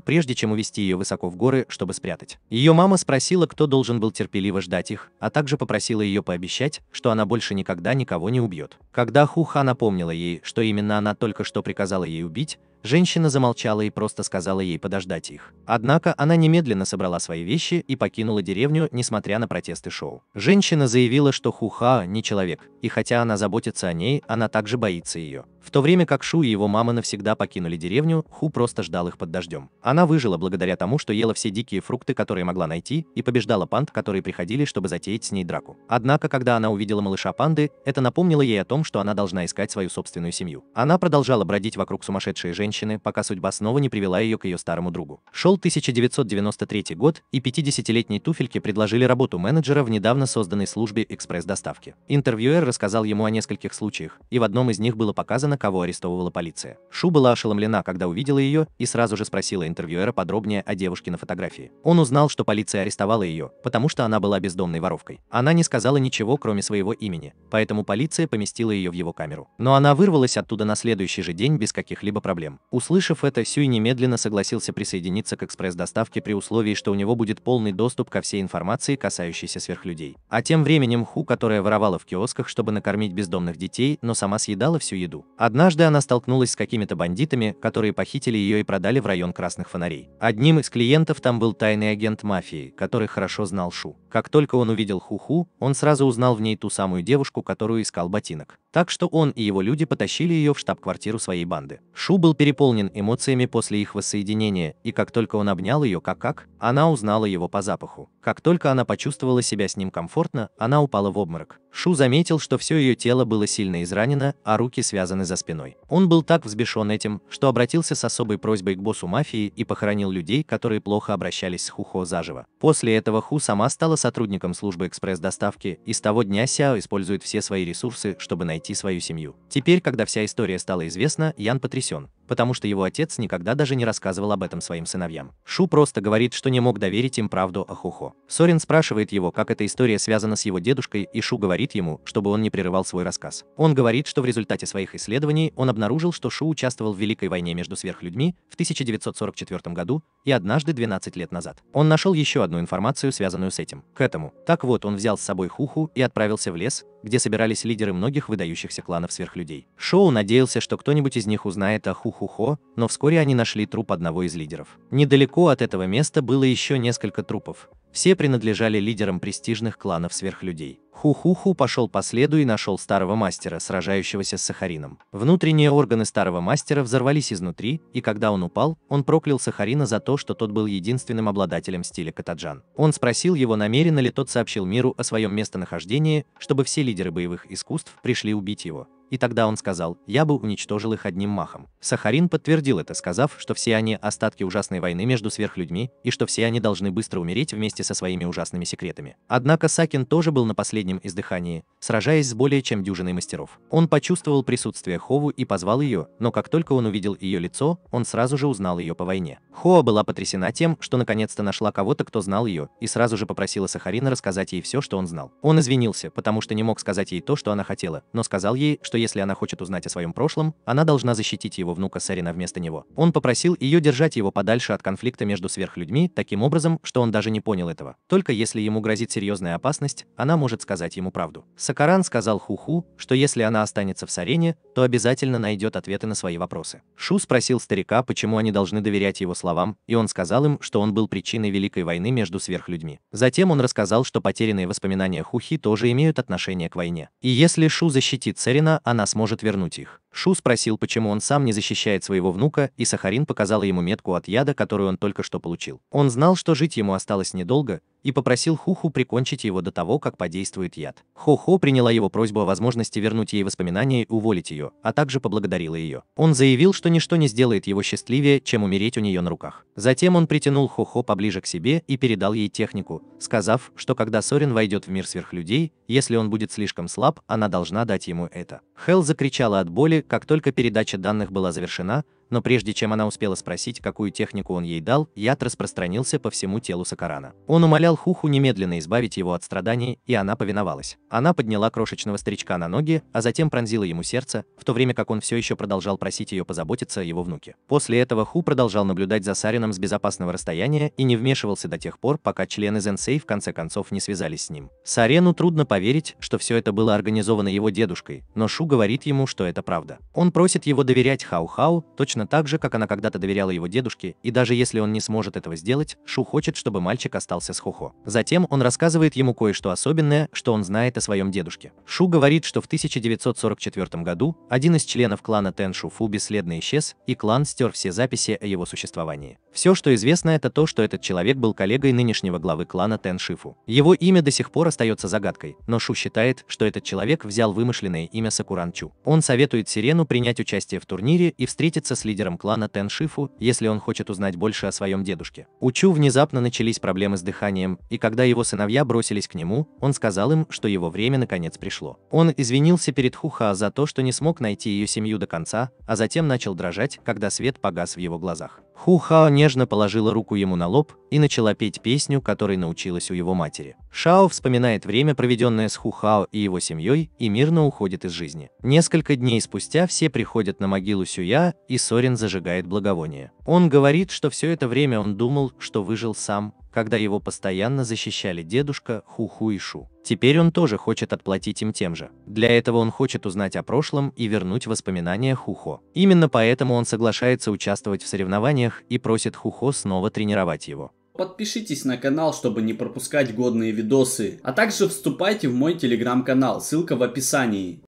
прежде чем увести ее высоко в горы, чтобы спрятать. Ее мама спросила, кто должен был терпеливо ждать их, а также попросила ее пообещать, что она больше никогда никого не убьет. Когда Хуха напомнила ей, что именно она только что приказала ей убить, Женщина замолчала и просто сказала ей подождать их. Однако она немедленно собрала свои вещи и покинула деревню, несмотря на протесты шоу. Женщина заявила, что Хуха не человек, и хотя она заботится о ней, она также боится ее. В то время как Шу и его мама навсегда покинули деревню, Ху просто ждал их под дождем. Она выжила благодаря тому, что ела все дикие фрукты, которые могла найти, и побеждала панд, которые приходили, чтобы затеять с ней драку. Однако, когда она увидела малыша панды, это напомнило ей о том, что она должна искать свою собственную семью. Она продолжала бродить вокруг сумасшедшей женщины, пока судьба снова не привела ее к ее старому другу. Шел 1993 год, и 50-летней туфельке предложили работу менеджера в недавно созданной службе экспресс-доставки. Интервьюер рассказал ему о нескольких случаях, и в одном из них было показано, указано, кого арестовывала полиция. Шу была ошеломлена, когда увидела ее, и сразу же спросила интервьюера подробнее о девушке на фотографии. Он узнал, что полиция арестовала ее, потому что она была бездомной воровкой. Она не сказала ничего, кроме своего имени, поэтому полиция поместила ее в его камеру. Но она вырвалась оттуда на следующий же день без каких-либо проблем. Услышав это, Сюй немедленно согласился присоединиться к экспресс-доставке при условии, что у него будет полный доступ ко всей информации, касающейся сверхлюдей. А тем временем Ху, которая воровала в киосках, чтобы накормить бездомных детей, но сама съедала всю еду, Однажды она столкнулась с какими-то бандитами, которые похитили ее и продали в район красных фонарей. Одним из клиентов там был тайный агент мафии, который хорошо знал Шу. Как только он увидел Хуху, -Ху, он сразу узнал в ней ту самую девушку, которую искал ботинок. Так что он и его люди потащили ее в штаб-квартиру своей банды. Шу был переполнен эмоциями после их воссоединения, и как только он обнял ее как-как, она узнала его по запаху. Как только она почувствовала себя с ним комфортно, она упала в обморок. Шу заметил, что все ее тело было сильно изранено, а руки связаны за спиной. Он был так взбешен этим, что обратился с особой просьбой к боссу мафии и похоронил людей, которые плохо обращались с Хухо заживо. После этого Ху сама стала сотрудником службы экспресс-доставки, и с того дня Сяо использует все свои ресурсы, чтобы найти найти свою семью. Теперь, когда вся история стала известна, Ян потрясен потому что его отец никогда даже не рассказывал об этом своим сыновьям. Шу просто говорит, что не мог доверить им правду о Хухо. Сорин спрашивает его, как эта история связана с его дедушкой, и Шу говорит ему, чтобы он не прерывал свой рассказ. Он говорит, что в результате своих исследований он обнаружил, что Шу участвовал в Великой войне между сверхлюдьми в 1944 году и однажды 12 лет назад. Он нашел еще одну информацию, связанную с этим. К этому. Так вот, он взял с собой Хуху и отправился в лес, где собирались лидеры многих выдающихся кланов сверхлюдей. Шоу надеялся, что кто-нибудь из них узнает о Хуху Хухо, но вскоре они нашли труп одного из лидеров. Недалеко от этого места было еще несколько трупов. Все принадлежали лидерам престижных кланов сверхлюдей. Хухуху пошел по следу и нашел старого мастера, сражающегося с Сахарином. Внутренние органы старого мастера взорвались изнутри, и когда он упал, он проклял Сахарина за то, что тот был единственным обладателем стиля катаджан. Он спросил его, намеренно ли тот сообщил миру о своем местонахождении, чтобы все лидеры боевых искусств пришли убить его. И тогда он сказал, я бы уничтожил их одним махом. Сахарин подтвердил это, сказав, что все они – остатки ужасной войны между сверхлюдьми и что все они должны быстро умереть вместе со своими ужасными секретами. Однако Сакин тоже был на последнем издыхании, сражаясь с более чем дюжиной мастеров. Он почувствовал присутствие Хову и позвал ее, но как только он увидел ее лицо, он сразу же узнал ее по войне. Хоа была потрясена тем, что наконец-то нашла кого-то, кто знал ее, и сразу же попросила Сахарина рассказать ей все, что он знал. Он извинился, потому что не мог сказать ей то, что она хотела, но сказал ей, что если она хочет узнать о своем прошлом, она должна защитить его внука Сарина вместо него. Он попросил ее держать его подальше от конфликта между сверхлюдьми таким образом, что он даже не понял этого. Только если ему грозит серьезная опасность, она может сказать ему правду. Сакаран сказал Хуху, -ху, что если она останется в Сарене, то обязательно найдет ответы на свои вопросы. Шу спросил старика, почему они должны доверять его словам, и он сказал им, что он был причиной Великой войны между сверхлюдьми. Затем он рассказал, что потерянные воспоминания Хухи тоже имеют отношение к войне. И если Шу защитит Сарина, она сможет вернуть их. Шу спросил, почему он сам не защищает своего внука, и Сахарин показал ему метку от яда, которую он только что получил. Он знал, что жить ему осталось недолго, и попросил Хуху прикончить его до того, как подействует яд. Хо-Хо приняла его просьбу о возможности вернуть ей воспоминания и уволить ее, а также поблагодарила ее. Он заявил, что ничто не сделает его счастливее, чем умереть у нее на руках. Затем он притянул Хо-Хо поближе к себе и передал ей технику, сказав, что когда Сорин войдет в мир сверхлюдей, если он будет слишком слаб, она должна дать ему это. Хел закричала от боли, как только передача данных была завершена, но прежде чем она успела спросить, какую технику он ей дал, яд распространился по всему телу Сакарана. Он умолял Хуху немедленно избавить его от страданий, и она повиновалась. Она подняла крошечного старичка на ноги, а затем пронзила ему сердце, в то время как он все еще продолжал просить ее позаботиться о его внуке. После этого Ху продолжал наблюдать за Сарином с безопасного расстояния и не вмешивался до тех пор, пока члены Зенсей в конце концов не связались с ним. Сарену трудно поверить, что все это было организовано его дедушкой, но Шу говорит ему, что это правда. Он просит его доверять Хау-Хау, точно точно так же, как она когда-то доверяла его дедушке, и даже если он не сможет этого сделать, Шу хочет, чтобы мальчик остался с Хохо. Затем он рассказывает ему кое-что особенное, что он знает о своем дедушке. Шу говорит, что в 1944 году один из членов клана Тен Шуфу бесследно исчез, и клан стер все записи о его существовании. Все, что известно, это то, что этот человек был коллегой нынешнего главы клана Тен Шифу. Его имя до сих пор остается загадкой, но Шу считает, что этот человек взял вымышленное имя Сакуранчу. Он советует Сирену принять участие в турнире и встретиться с лидером клана Тен Шифу, если он хочет узнать больше о своем дедушке. У Чу внезапно начались проблемы с дыханием, и когда его сыновья бросились к нему, он сказал им, что его время наконец пришло. Он извинился перед Хуха за то, что не смог найти ее семью до конца, а затем начал дрожать, когда свет погас в его глазах. Ху-Хао нежно положила руку ему на лоб и начала петь песню, которой научилась у его матери. Шао вспоминает время, проведенное с Ху-Хао и его семьей, и мирно уходит из жизни. Несколько дней спустя все приходят на могилу Сюя, и Сорин зажигает благовоние. Он говорит, что все это время он думал, что выжил сам, когда его постоянно защищали дедушка Хуху и Шу. Теперь он тоже хочет отплатить им тем же. Для этого он хочет узнать о прошлом и вернуть воспоминания Хухо. Именно поэтому он соглашается участвовать в соревнованиях и просит Хухо снова тренировать его. Подпишитесь на канал, чтобы не пропускать годные видосы, а также вступайте в мой телеграм-канал, ссылка в описании.